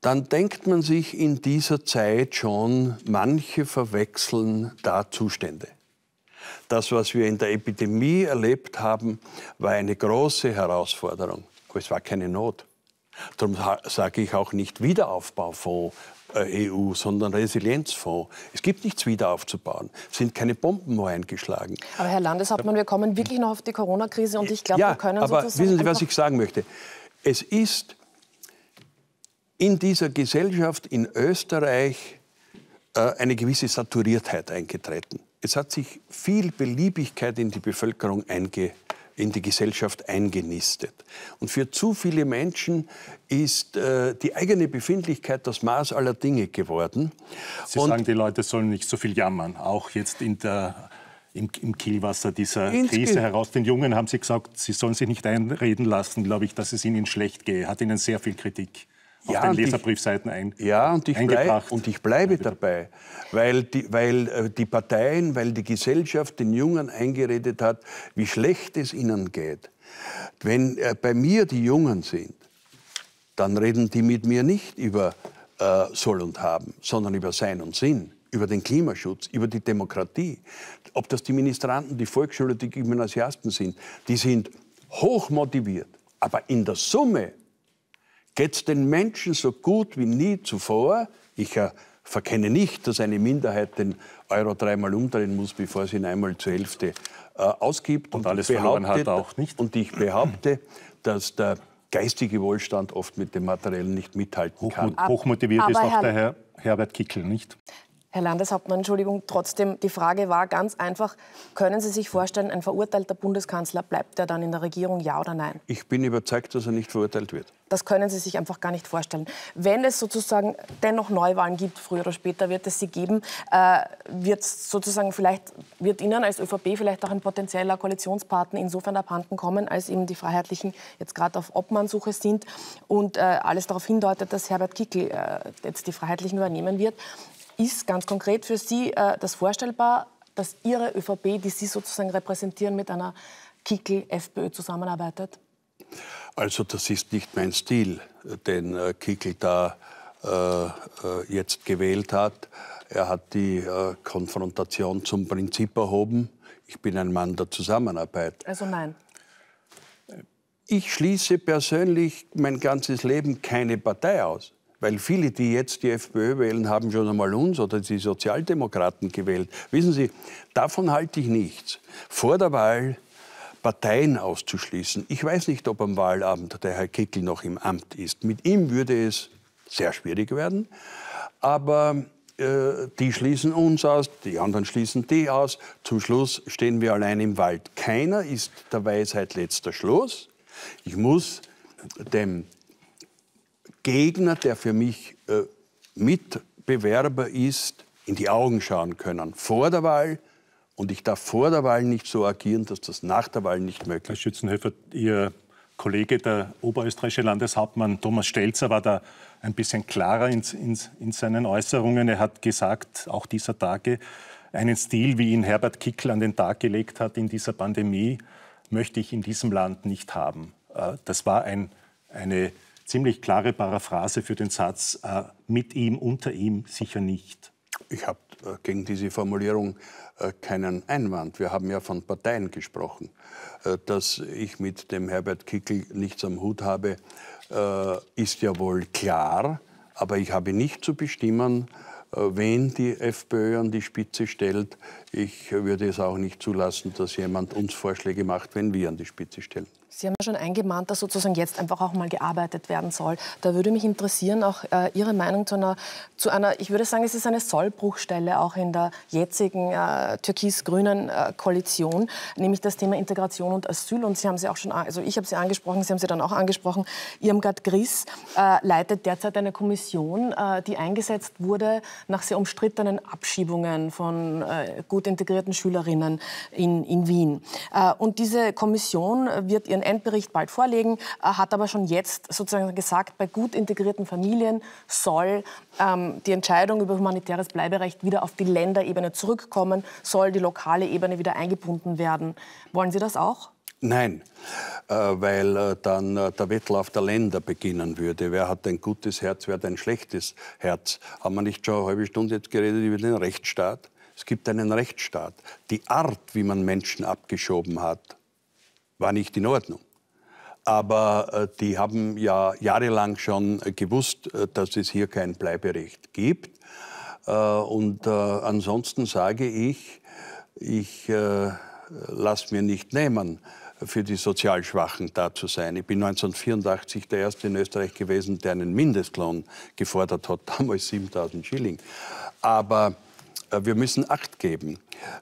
dann denkt man sich in dieser Zeit schon, manche verwechseln da Zustände. Das, was wir in der Epidemie erlebt haben, war eine große Herausforderung. Aber es war keine Not. Darum sage ich auch nicht Wiederaufbaufonds äh, EU, sondern Resilienzfonds. Es gibt nichts wieder aufzubauen. Es sind keine Bomben nur eingeschlagen. Aber Herr Landeshauptmann, wir kommen wirklich noch auf die Corona-Krise und ich glaube, ja, wir können aber wissen Sie, was ich sagen möchte? Es ist in dieser Gesellschaft in Österreich äh, eine gewisse Saturiertheit eingetreten. Es hat sich viel Beliebigkeit in die Bevölkerung eingebracht in die Gesellschaft eingenistet. Und für zu viele Menschen ist äh, die eigene Befindlichkeit das Maß aller Dinge geworden. Sie Und sagen, die Leute sollen nicht so viel jammern, auch jetzt in der im, im Kielwasser dieser Krise heraus. Den Jungen haben sie gesagt, sie sollen sich nicht einreden lassen, glaube ich, dass es ihnen schlecht gehe. Hat ihnen sehr viel Kritik ja, auf den Leserbriefseiten ein, ja, und ich eingebracht. Bleib, und ich bleibe ja, dabei, weil die, weil äh, die Parteien, weil die Gesellschaft den Jungen eingeredet hat, wie schlecht es ihnen geht. Wenn äh, bei mir die Jungen sind, dann reden die mit mir nicht über äh, Soll und Haben, sondern über Sein und Sinn über den Klimaschutz, über die Demokratie. Ob das die Ministranten, die Volksschüler, die Gymnasiasten sind, die sind hoch motiviert. Aber in der Summe geht es den Menschen so gut wie nie zuvor. Ich äh, verkenne nicht, dass eine Minderheit den Euro dreimal umdrehen muss, bevor sie ihn einmal zur Hälfte äh, ausgibt. Und, und alles verloren hat auch nicht. Und ich behaupte, dass der geistige Wohlstand oft mit dem materiellen nicht mithalten kann. Hochmotiviert Hoch ist auch der Herr Herbert Kickel, nicht? Herr Landeshauptmann, Entschuldigung, trotzdem, die Frage war ganz einfach, können Sie sich vorstellen, ein verurteilter Bundeskanzler, bleibt er dann in der Regierung, ja oder nein? Ich bin überzeugt, dass er nicht verurteilt wird. Das können Sie sich einfach gar nicht vorstellen. Wenn es sozusagen dennoch Neuwahlen gibt, früher oder später wird es sie geben, äh, wird sozusagen vielleicht, wird Ihnen als ÖVP vielleicht auch ein potenzieller Koalitionspartner insofern abhanden kommen, als eben die Freiheitlichen jetzt gerade auf Obmannsuche sind und äh, alles darauf hindeutet, dass Herbert Kickl äh, jetzt die Freiheitlichen übernehmen wird. Ist ganz konkret für Sie äh, das vorstellbar, dass Ihre ÖVP, die Sie sozusagen repräsentieren, mit einer Kickel-FPÖ zusammenarbeitet? Also das ist nicht mein Stil, den äh, Kickel da äh, äh jetzt gewählt hat. Er hat die äh, Konfrontation zum Prinzip erhoben. Ich bin ein Mann der Zusammenarbeit. Also nein. Ich schließe persönlich mein ganzes Leben keine Partei aus. Weil viele, die jetzt die FPÖ wählen, haben schon einmal uns oder die Sozialdemokraten gewählt. Wissen Sie, davon halte ich nichts. Vor der Wahl Parteien auszuschließen. Ich weiß nicht, ob am Wahlabend der Herr Kickel noch im Amt ist. Mit ihm würde es sehr schwierig werden. Aber äh, die schließen uns aus, die anderen schließen die aus. Zum Schluss stehen wir allein im Wald. Keiner ist der Weisheit letzter Schluss. Ich muss dem Gegner, der für mich äh, Mitbewerber ist, in die Augen schauen können. Vor der Wahl. Und ich darf vor der Wahl nicht so agieren, dass das nach der Wahl nicht möglich ist. Herr Schützenhöfer, Ihr Kollege, der oberösterreichische Landeshauptmann Thomas Stelzer, war da ein bisschen klarer in, in, in seinen Äußerungen. Er hat gesagt, auch dieser Tage, einen Stil, wie ihn Herbert Kickl an den Tag gelegt hat in dieser Pandemie, möchte ich in diesem Land nicht haben. Äh, das war ein, eine ziemlich klare Paraphrase für den Satz, äh, mit ihm, unter ihm sicher nicht. Ich habe äh, gegen diese Formulierung äh, keinen Einwand. Wir haben ja von Parteien gesprochen. Äh, dass ich mit dem Herbert Kickl nichts am Hut habe, äh, ist ja wohl klar. Aber ich habe nicht zu bestimmen, äh, wen die FPÖ an die Spitze stellt. Ich würde es auch nicht zulassen, dass jemand uns Vorschläge macht, wenn wir an die Spitze stellen. Sie haben ja schon eingemahnt, dass sozusagen jetzt einfach auch mal gearbeitet werden soll. Da würde mich interessieren, auch äh, Ihre Meinung zu einer, zu einer, ich würde sagen, es ist eine Sollbruchstelle auch in der jetzigen äh, türkis-grünen äh, Koalition, nämlich das Thema Integration und Asyl. Und Sie haben sie auch schon, also ich habe Sie angesprochen, Sie haben sie dann auch angesprochen. Irmgard Gris äh, leitet derzeit eine Kommission, äh, die eingesetzt wurde nach sehr umstrittenen Abschiebungen von äh, gut integrierten Schülerinnen in, in Wien. und diese Kommission wird ihren Endbericht bald vorlegen, äh, hat aber schon jetzt sozusagen gesagt, bei gut integrierten Familien soll ähm, die Entscheidung über humanitäres Bleiberecht wieder auf die Länderebene zurückkommen, soll die lokale Ebene wieder eingebunden werden. Wollen Sie das auch? Nein, äh, weil äh, dann der Wettlauf der Länder beginnen würde. Wer hat ein gutes Herz, wer hat ein schlechtes Herz? Haben wir nicht schon eine halbe Stunde jetzt geredet über den Rechtsstaat? Es gibt einen Rechtsstaat. Die Art, wie man Menschen abgeschoben hat, war nicht in Ordnung. Aber äh, die haben ja jahrelang schon gewusst, äh, dass es hier kein Bleiberecht gibt. Äh, und ansonsten sage ich, ich lasse mir nicht nehmen, für die sozial Schwachen da zu sein. Ich bin 1984 der Erste in Österreich gewesen, der einen Mindestlohn gefordert hat, damals 7000 Schilling. Aber wir müssen Acht geben,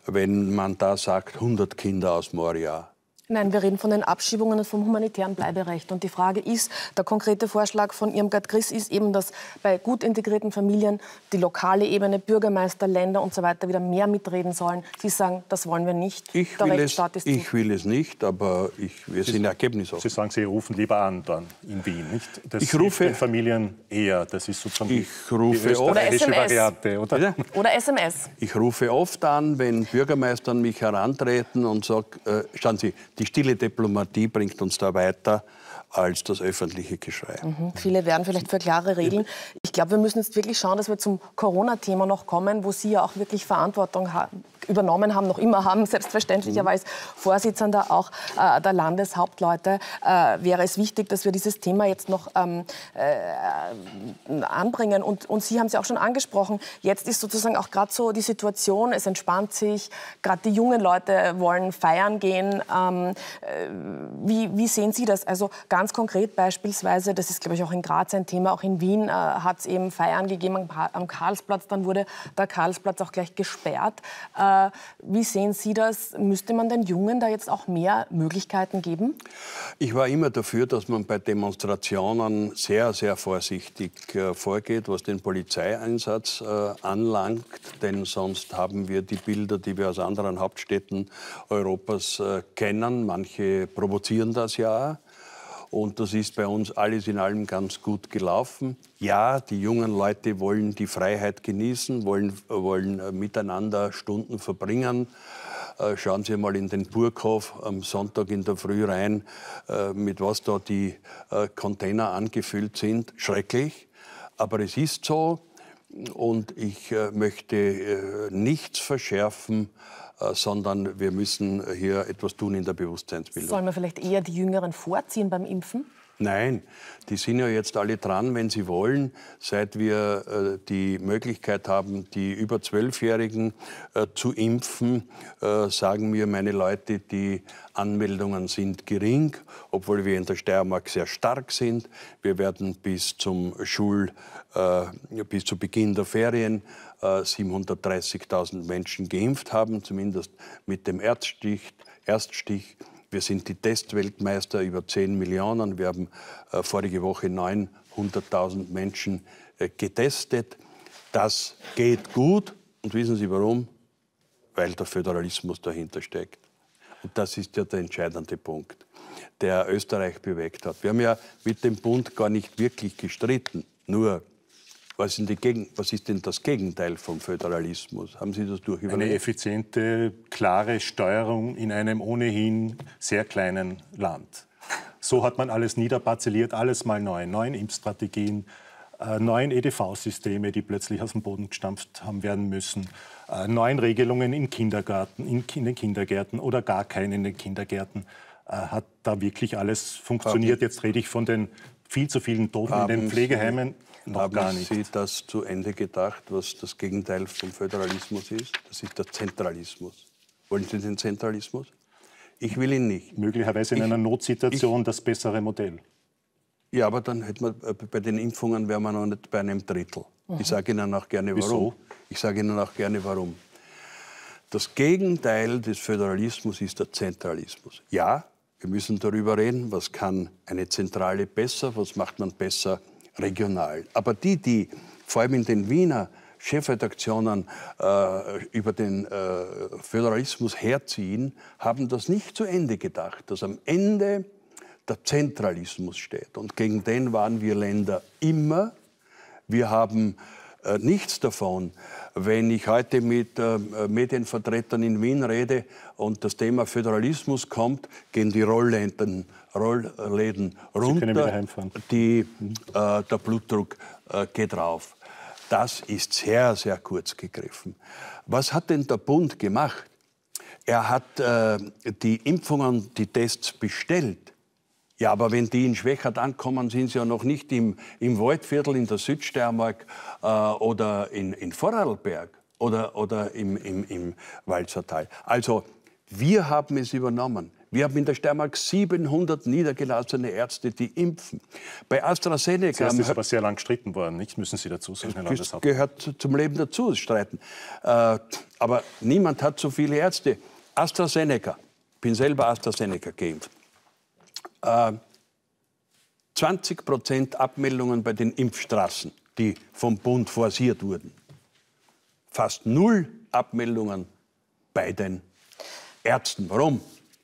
wenn man da sagt, 100 Kinder aus Moria, Nein, wir reden von den Abschiebungen und vom humanitären Bleiberecht. Und die Frage ist, der konkrete Vorschlag von Irmgard Griss ist eben, dass bei gut integrierten Familien die lokale Ebene, Bürgermeister, Länder und so weiter wieder mehr mitreden sollen. Sie sagen, das wollen wir nicht. Ich, der will, Rechtsstaat es, ist ich will es nicht, aber ich, wir Sie, Ergebnis ergebnisoffen. Sie sagen, Sie rufen lieber an dann in Wien, nicht? Das ich rufe den Familien eher. Das ist sozusagen ich rufe die oder Variante, oder? Ja. oder SMS. Ich rufe oft an, wenn Bürgermeister an mich herantreten und sagen, äh, schauen Sie, die die stille Diplomatie bringt uns da weiter als das öffentliche Geschrei. Mhm. Viele werden vielleicht für klare Regeln. Ich glaube, wir müssen jetzt wirklich schauen, dass wir zum Corona-Thema noch kommen, wo Sie ja auch wirklich Verantwortung haben übernommen haben, noch immer haben, selbstverständlicherweise mhm. Vorsitzender auch äh, der Landeshauptleute, äh, wäre es wichtig, dass wir dieses Thema jetzt noch ähm, äh, anbringen. Und, und Sie haben es ja auch schon angesprochen, jetzt ist sozusagen auch gerade so die Situation, es entspannt sich, gerade die jungen Leute wollen feiern gehen. Ähm, äh, wie, wie sehen Sie das? Also ganz konkret beispielsweise, das ist, glaube ich, auch in Graz ein Thema, auch in Wien äh, hat es eben Feiern gegeben am, am Karlsplatz, dann wurde der Karlsplatz auch gleich gesperrt. Äh, wie sehen Sie das? Müsste man den Jungen da jetzt auch mehr Möglichkeiten geben? Ich war immer dafür, dass man bei Demonstrationen sehr, sehr vorsichtig äh, vorgeht, was den Polizeieinsatz äh, anlangt. Denn sonst haben wir die Bilder, die wir aus anderen Hauptstädten Europas äh, kennen. Manche provozieren das ja und das ist bei uns alles in allem ganz gut gelaufen. Ja, die jungen Leute wollen die Freiheit genießen, wollen, wollen äh, miteinander Stunden verbringen. Äh, schauen Sie mal in den Burghof am Sonntag in der Früh rein, äh, mit was da die Container angefüllt sind. Schrecklich. Aber es ist so, und ich möchte nichts verschärfen, äh, sondern wir müssen hier etwas tun in der Bewusstseinsbildung. Sollen wir vielleicht eher die Jüngeren vorziehen beim Impfen? Nein, die sind ja jetzt alle dran, wenn sie wollen, seit wir äh, die Möglichkeit haben, die über Zwölfjährigen äh, zu impfen, äh, sagen mir meine Leute, die Anmeldungen sind gering, obwohl wir in der Steiermark sehr stark sind. Wir werden bis zum Schul, äh, bis zu Beginn der Ferien 730.000 äh, Menschen geimpft haben, zumindest mit dem Erzstich, Erststich. Wir sind die Testweltmeister über 10 Millionen. Wir haben äh, vorige Woche 900.000 Menschen äh, getestet. Das geht gut. Und wissen Sie warum? Weil der Föderalismus dahinter steckt. Und das ist ja der entscheidende Punkt, der Österreich bewegt hat. Wir haben ja mit dem Bund gar nicht wirklich gestritten. Nur was, was ist, denn das Gegenteil vom Föderalismus? Haben Sie das durchgeführt? Eine effiziente, klare Steuerung in einem ohnehin sehr kleinen Land. So hat man alles niederparzelliert, alles mal neu. Neuen Impfstrategien, äh, neuen EDV-Systeme, die plötzlich aus dem Boden gestampft haben werden müssen, äh, neuen Regelungen in, Kindergarten, in, den Kindergärten oder gar keine in den Kindergärten. Äh, hat da wirklich alles funktioniert? Jetzt rede ich von den viel zu vielen Toten Abends. in den Pflegeheimen. Noch Haben gar nicht. Sie das zu Ende gedacht, was das Gegenteil vom Föderalismus ist? Das ist der Zentralismus. Wollen Sie den Zentralismus? Ich will ihn nicht. Möglicherweise in ich, einer Notsituation ich, das bessere Modell. Ja, aber dann hätte man, äh, bei den Impfungen wären wir noch nicht bei einem Drittel. Mhm. Ich sage Ihnen auch gerne, warum. Wieso? Ich sage Ihnen auch gerne, warum. Das Gegenteil des Föderalismus ist der Zentralismus. Ja, wir müssen darüber reden, was kann eine Zentrale besser, was macht man besser regional. Aber die, die vor allem in den Wiener Chefredaktionen äh, über den äh, Föderalismus herziehen, haben das nicht zu Ende gedacht, dass am Ende der Zentralismus steht. Und gegen den waren wir Länder immer. Wir haben äh, nichts davon. Wenn ich heute mit äh, Medienvertretern in Wien rede und das Thema Föderalismus kommt, gehen die Rollläden, Rollläden runter, die, äh, mhm. der Blutdruck äh, geht rauf. Das ist sehr, sehr kurz gegriffen. Was hat denn der Bund gemacht? Er hat die Impfungen, die Tests bestellt. Ja, aber wenn die in Schwächert ankommen, sind sie ja noch nicht im, im Waldviertel in der Südsteiermark äh, oder in, in Vorarlberg oder, oder im, im, im Walzertal. Also wir haben es übernommen. Wir haben in der Steiermark 700 niedergelassene Ärzte, die impfen. Bei AstraZeneca... Das ist aber sehr lang gestritten worden, nicht? müssen Sie dazu sagen, Herr Das gehört zum Leben dazu, Streiten. Äh, aber niemand hat so viele Ärzte. AstraZeneca, bin selber AstraZeneca geimpft. 20 äh, Prozent Abmeldungen bei den Impfstraßen, die vom Bund forciert wurden. Fast null Abmeldungen bei den Ärzten. Warum?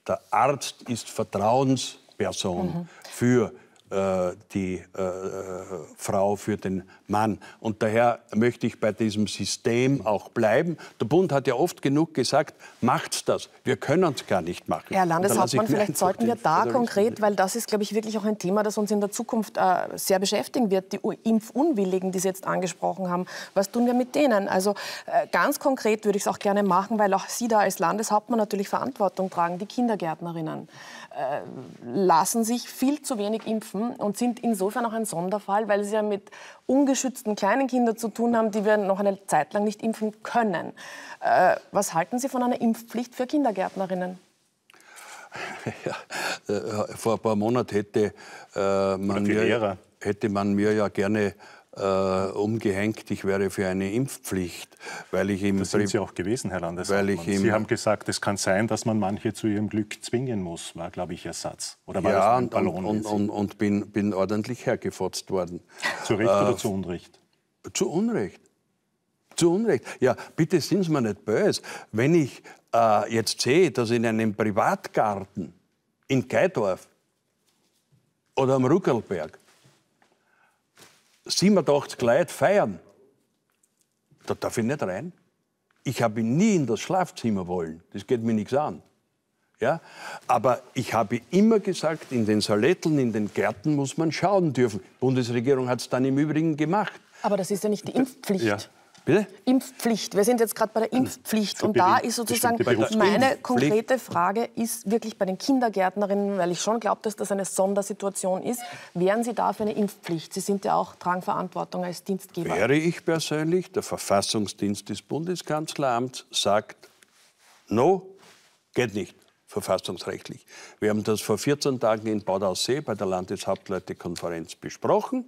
Der Arzt ist Vertrauensperson mhm. für äh, die äh, äh, Frau für den Mann. Und daher möchte ich bei diesem System auch bleiben. Der Bund hat ja oft genug gesagt, macht's das. Wir können es gar nicht machen. Herr Landeshauptmann, vielleicht sollten wir da konkret, weil das ist, glaube ich, wirklich auch ein Thema, das uns in der Zukunft äh, sehr beschäftigen wird, die Impfunwilligen, die Sie jetzt angesprochen haben. Was tun wir mit denen? Also äh, ganz konkret würde ich es auch gerne machen, weil auch Sie da als Landeshauptmann natürlich Verantwortung tragen, die Kindergärtnerinnen. Äh, lassen sich viel zu wenig impfen dürfen und sind insofern auch ein Sonderfall, weil sie ja mit ungeschützten kleinen Kindern zu tun haben, die wir noch eine Zeit lang nicht impfen können. Äh, was halten Sie von einer Impfpflicht für Kindergärtnerinnen? Ja, äh, vor ein paar Monaten hätte äh, man, mir, hätte man mir ja gerne äh, umgehängt, ich wäre für eine Impfpflicht, weil ich im das sind Sie auch gewesen, Herr Landeshauptmann. Sie haben gesagt, es kann sein, dass man manche zu ihrem Glück zwingen muss, war, glaube ich, Ihr Satz. Oder war ja, das ein und, und, und, und, bin, bin ordentlich hergefotzt worden. Zu Recht äh, oder zu Unrecht? Zu Unrecht. Zu Unrecht. Ja, bitte sind Sie mir nicht böse. Wenn ich äh, jetzt sehe, dass in einem Privatgarten in Keidorf oder am Ruckelberg 87 Leute feiern. Da darf ich nicht rein. Ich habe nie in das Schlafzimmer wollen. Das geht mir nichts an. Ja? Aber ich habe immer gesagt, in den Saletteln, in den Gärten muss man schauen dürfen. Die Bundesregierung hat es dann im Übrigen gemacht. Aber das ist ja nicht die Impfpflicht. Ja. Bitte? Impfpflicht. Wir sind jetzt gerade bei der Impfpflicht. Und da ist sozusagen meine konkrete Frage ist wirklich bei den Kindergärtnerinnen, weil ich schon glaube, dass das eine Sondersituation ist. Wären Sie da für eine Impfpflicht? Sie sind ja auch, tragen Verantwortung als Dienstgeber. Wäre ich persönlich. Der Verfassungsdienst des Bundeskanzleramts sagt, no, geht nicht verfassungsrechtlich. Wir haben das vor 14 Tagen in Bad Aussee bei der Landeshauptleutekonferenz besprochen.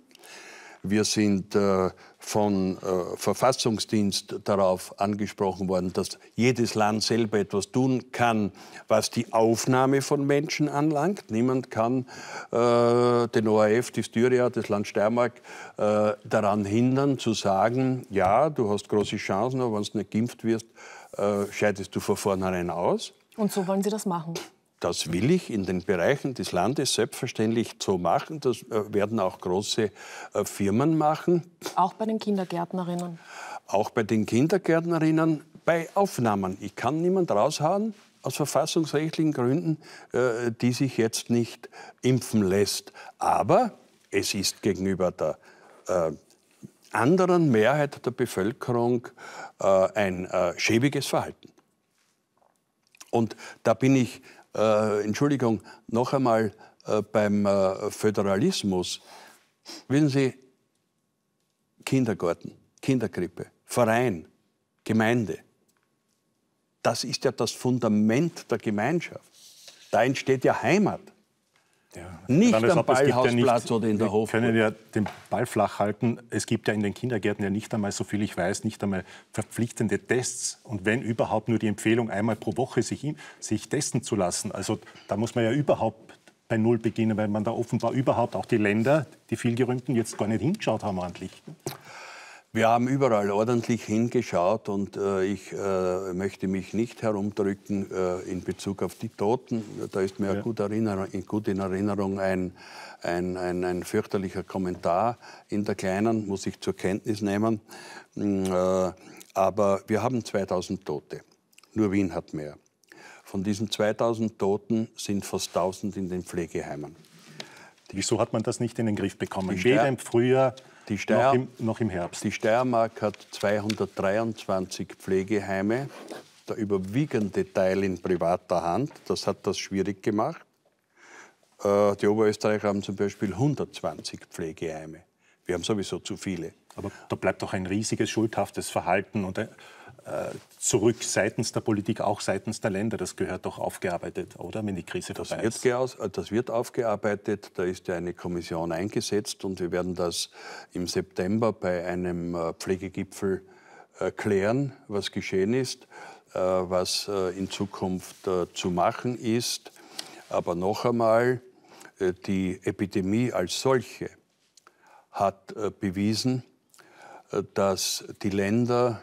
Wir sind äh, von äh, Verfassungsdienst darauf angesprochen worden, dass jedes Land selber etwas tun kann, was die Aufnahme von Menschen anlangt. Niemand kann äh, den ORF, die Styria, das Land Steiermark äh, daran hindern, zu sagen, ja, du hast große Chancen, aber wenn du nicht geimpft wirst, scheidest du von vornherein aus. Und so wollen Sie das machen? das will ich in den Bereichen des Landes selbstverständlich so machen. Das äh, werden auch große äh, Firmen machen. Auch bei den Kindergärtnerinnen. Auch bei den Kindergärtnerinnen bei Aufnahmen. Ich kann niemand raushauen aus verfassungsrechtlichen Gründen, äh, die sich jetzt nicht impfen lässt. Aber es ist gegenüber der anderen Mehrheit der Bevölkerung ein schäbiges Verhalten. Und da bin ich äh, Entschuldigung, noch einmal äh, beim äh, Föderalismus. Wissen Sie, Kindergarten, Kinderkrippe, Verein, Gemeinde, das ist ja das Fundament der Gemeinschaft. Da entsteht ja Heimat. Ja, nicht am Ballhausplatz ja oder in der Hof. Wir können ja den Ball flach halten. Es gibt ja in den Kindergärten ja nicht einmal, so viel ich weiß, nicht einmal verpflichtende Tests. Und wenn überhaupt nur die Empfehlung, einmal pro Woche sich, sich testen zu lassen. Also da muss man ja überhaupt bei Null beginnen, weil man da offenbar überhaupt auch die Länder, die vielgerühmten, jetzt gar nicht hingeschaut haben ordentlich. Wir haben überall ordentlich hingeschaut und äh, ich äh, möchte mich nicht herumdrücken äh, in Bezug auf die Toten. Da ist mir ja. gut, in, gut, in Erinnerung ein, ein, ein, ein, fürchterlicher Kommentar in der Kleinen, muss ich zur Kenntnis nehmen. Mm, äh, aber wir haben 2000 Tote. Nur Wien hat mehr. Von diesen 2000 Toten sind fast 1000 in den Pflegeheimen. Wieso hat man das nicht in den Griff bekommen? Weder im Frühjahr die Steyr, noch, im, noch im Herbst. Die Steiermark hat 223 Pflegeheime, der überwiegende Teil in privater Hand. Das hat das schwierig gemacht. Äh, die Oberösterreicher haben zum Beispiel 120 Pflegeheime. Wir haben sowieso zu viele. Aber da bleibt doch ein riesiges schuldhaftes Verhalten und äh, zurück seitens der Politik, auch seitens der Länder. Das gehört doch aufgearbeitet, oder? Wenn die Krise das vorbei ist. Wird das wird aufgearbeitet. Da ist ja eine Kommission eingesetzt und wir werden das im September bei einem äh, Pflegegipfel äh, klären, was geschehen ist, was in Zukunft zu machen ist. Aber noch einmal, die Epidemie als solche hat bewiesen, dass die Länder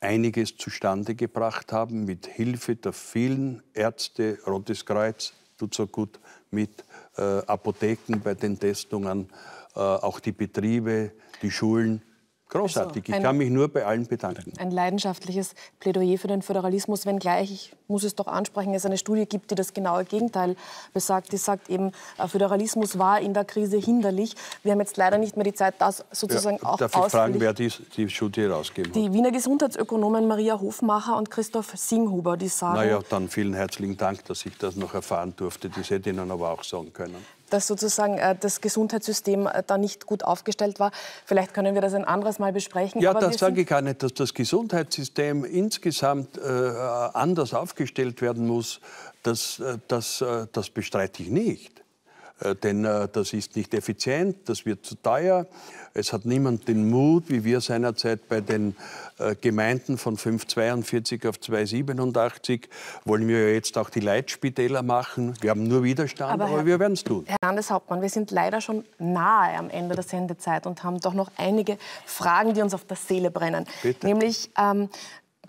einiges zustande gebracht haben mit Hilfe der vielen Ärzte, Rotes Kreuz tut so gut, mit äh, Apotheken bei den Testungen, äh, auch die Betriebe, die Schulen. Großartig. Also ich kann mich nur bei allen bedanken. Ein leidenschaftliches Plädoyer für den Föderalismus, wenngleich, ich muss es doch ansprechen, es eine Studie gibt, die das genaue Gegenteil besagt. Die sagt eben, äh, Föderalismus war in der Krise hinderlich. Wir haben jetzt leider nicht mehr die Zeit, das sozusagen ja, auch darf ich fragen, wer die, die Studie rausgegeben hat? Die Wiener Gesundheitsökonomen Maria Hofmacher und Christoph Singhuber, die sagen... Na ja, dann vielen herzlichen Dank, dass ich das noch erfahren durfte. Das hätte ich Ihnen aber auch sagen können dass sozusagen äh, das Gesundheitssystem äh, da nicht gut aufgestellt war. Vielleicht können wir das ein anderes Mal besprechen. Ja, das sage ich gar nicht, dass das Gesundheitssystem insgesamt äh, anders aufgestellt werden muss. Das, äh, das, äh, das bestreite ich nicht. Äh, denn äh, das ist nicht effizient, das wird zu teuer. Es hat niemand den Mut, wie wir seinerzeit bei den äh, Gemeinden von 542 auf 287 wollen wir ja jetzt auch die Leitspitäler machen. Wir haben nur Widerstand, aber, aber Herr, wir werden es tun. Herr Landeshauptmann, wir sind leider schon nahe am Ende der Sendezeit und haben doch noch einige Fragen, die uns auf der Seele brennen. Bitte. Nämlich ähm,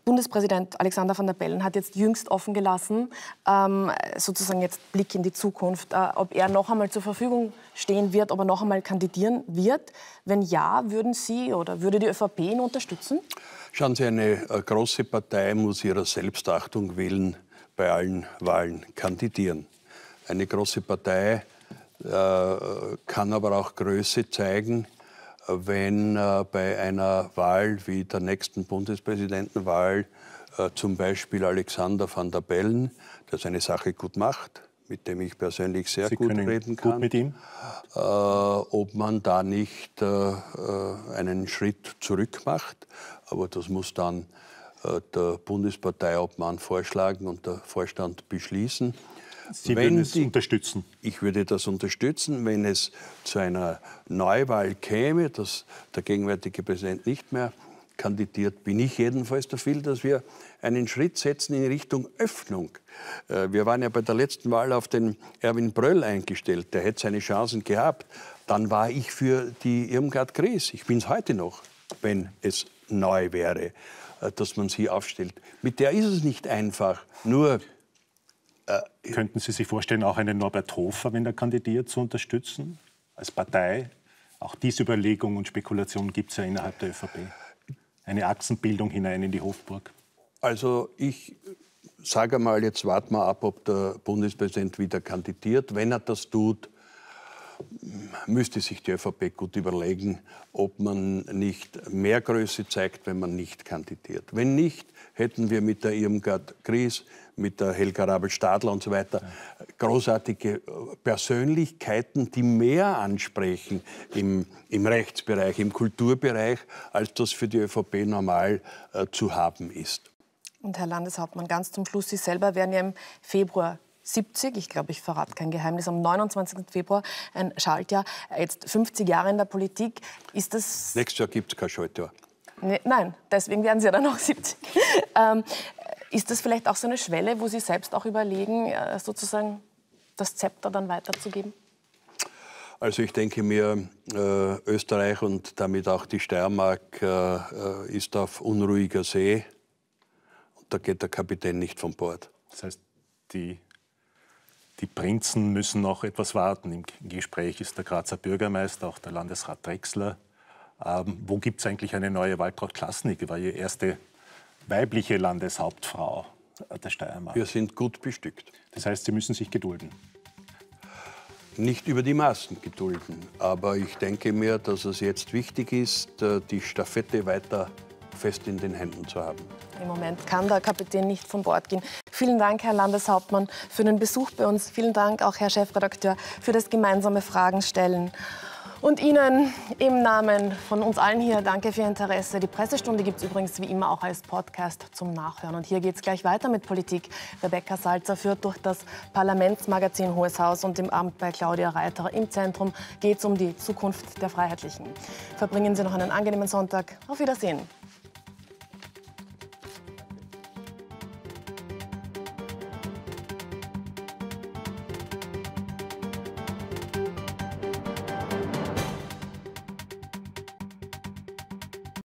Bundespräsident Alexander van der Bellen hat jetzt jüngst offen gelassen, ähm, sozusagen jetzt Blick in die Zukunft, äh, ob er noch einmal zur Verfügung stehen wird, ob er noch einmal kandidieren wird. Wenn ja, würden Sie oder würde die ÖVP ihn unterstützen? Schauen Sie, eine äh, große Partei muss ihrer Selbstachtung willen bei allen Wahlen kandidieren. Eine große Partei äh, kann aber auch Größe zeigen, wenn äh, bei einer Wahl wie der nächsten Bundespräsidentenwahl äh, zum Beispiel Alexander van der Bellen, der seine Sache gut macht, mit dem ich persönlich sehr Sie gut reden kann, gut mit ihm. Äh, ob man da nicht äh, äh, einen Schritt zurück macht. Aber das muss dann äh, der Bundesparteiobmann vorschlagen und der Vorstand beschließen. Sie wenn es die, unterstützen? Ich würde das unterstützen, wenn es zu einer Neuwahl käme, dass der gegenwärtige Präsident nicht mehr kandidiert, bin ich jedenfalls dafür, dass wir einen Schritt setzen in Richtung Öffnung. Äh, wir waren ja bei der letzten Wahl auf den Erwin Bröll eingestellt, der hätte seine Chancen gehabt. Dann war ich für die Irmgard Gries, ich bin es heute noch, wenn es neu wäre, äh, dass man sie aufstellt. Mit der ist es nicht einfach, nur äh, könnten Sie sich vorstellen, auch einen Norbert Hofer, wenn er kandidiert, zu unterstützen als Partei? Auch diese Überlegung und Spekulation gibt es ja innerhalb der ÖVP. Eine Achsenbildung hinein in die Hofburg. Also ich sage mal, jetzt warten wir ab, ob der Bundespräsident wieder kandidiert. Wenn er das tut, müsste sich die ÖVP gut überlegen, ob man nicht mehr Größe zeigt, wenn man nicht kandidiert. Wenn nicht, hätten wir mit der Irmgard Gries mit der Helga Rabel-Stadler und so weiter. Großartige äh, Persönlichkeiten, die mehr ansprechen im, im Rechtsbereich, im Kulturbereich, als das für die ÖVP normal äh, zu haben ist. Und Herr Landeshauptmann, ganz zum Schluss, Sie selber werden ja im Februar 70, ich glaube, ich verrate kein Geheimnis, am 29. Februar ein Schaltjahr, jetzt 50 Jahre in der Politik. Ist das. Nächstes Jahr gibt es kein Schaltjahr. Nee, nein, deswegen werden Sie ja dann auch 70. ähm, ist das vielleicht auch so eine Schwelle, wo Sie selbst auch überlegen, äh, sozusagen das Zepter dann weiterzugeben? Also ich denke mir, äh, Österreich und damit auch die Steiermark äh, äh, ist auf unruhiger See. Und da geht der Kapitän nicht von Bord. Das heißt, die, die Prinzen müssen noch etwas warten. Im Gespräch ist der Grazer Bürgermeister, auch der Landesrat Drechsler. Ähm, wo gibt es eigentlich eine neue Waldtraut klassnik War Ihr erste weibliche Landeshauptfrau äh, der Steiermark? Wir sind gut bestückt. Das heißt, Sie müssen sich gedulden. Nicht über die Maßen gedulden, aber ich denke mir, dass es jetzt wichtig ist, äh, die Staffette weiter fest in den Händen zu haben. Im Moment kann der Kapitän nicht von Bord gehen. Vielen Dank, Herr Landeshauptmann, für den Besuch bei uns. Vielen Dank auch, Herr Chefredakteur, für das gemeinsame Fragenstellen. stellen. Und Ihnen im Namen von uns allen hier danke für Ihr Interesse. Die Pressestunde gibt es übrigens wie immer auch als Podcast zum Nachhören. Und hier geht es gleich weiter mit Politik. Rebecca Salzer führt durch das Parlamentsmagazin Hohes Haus und im Amt bei Claudia Reiter im Zentrum geht es um die Zukunft der Freiheitlichen. Verbringen Sie noch einen angenehmen Sonntag. Auf Wiedersehen.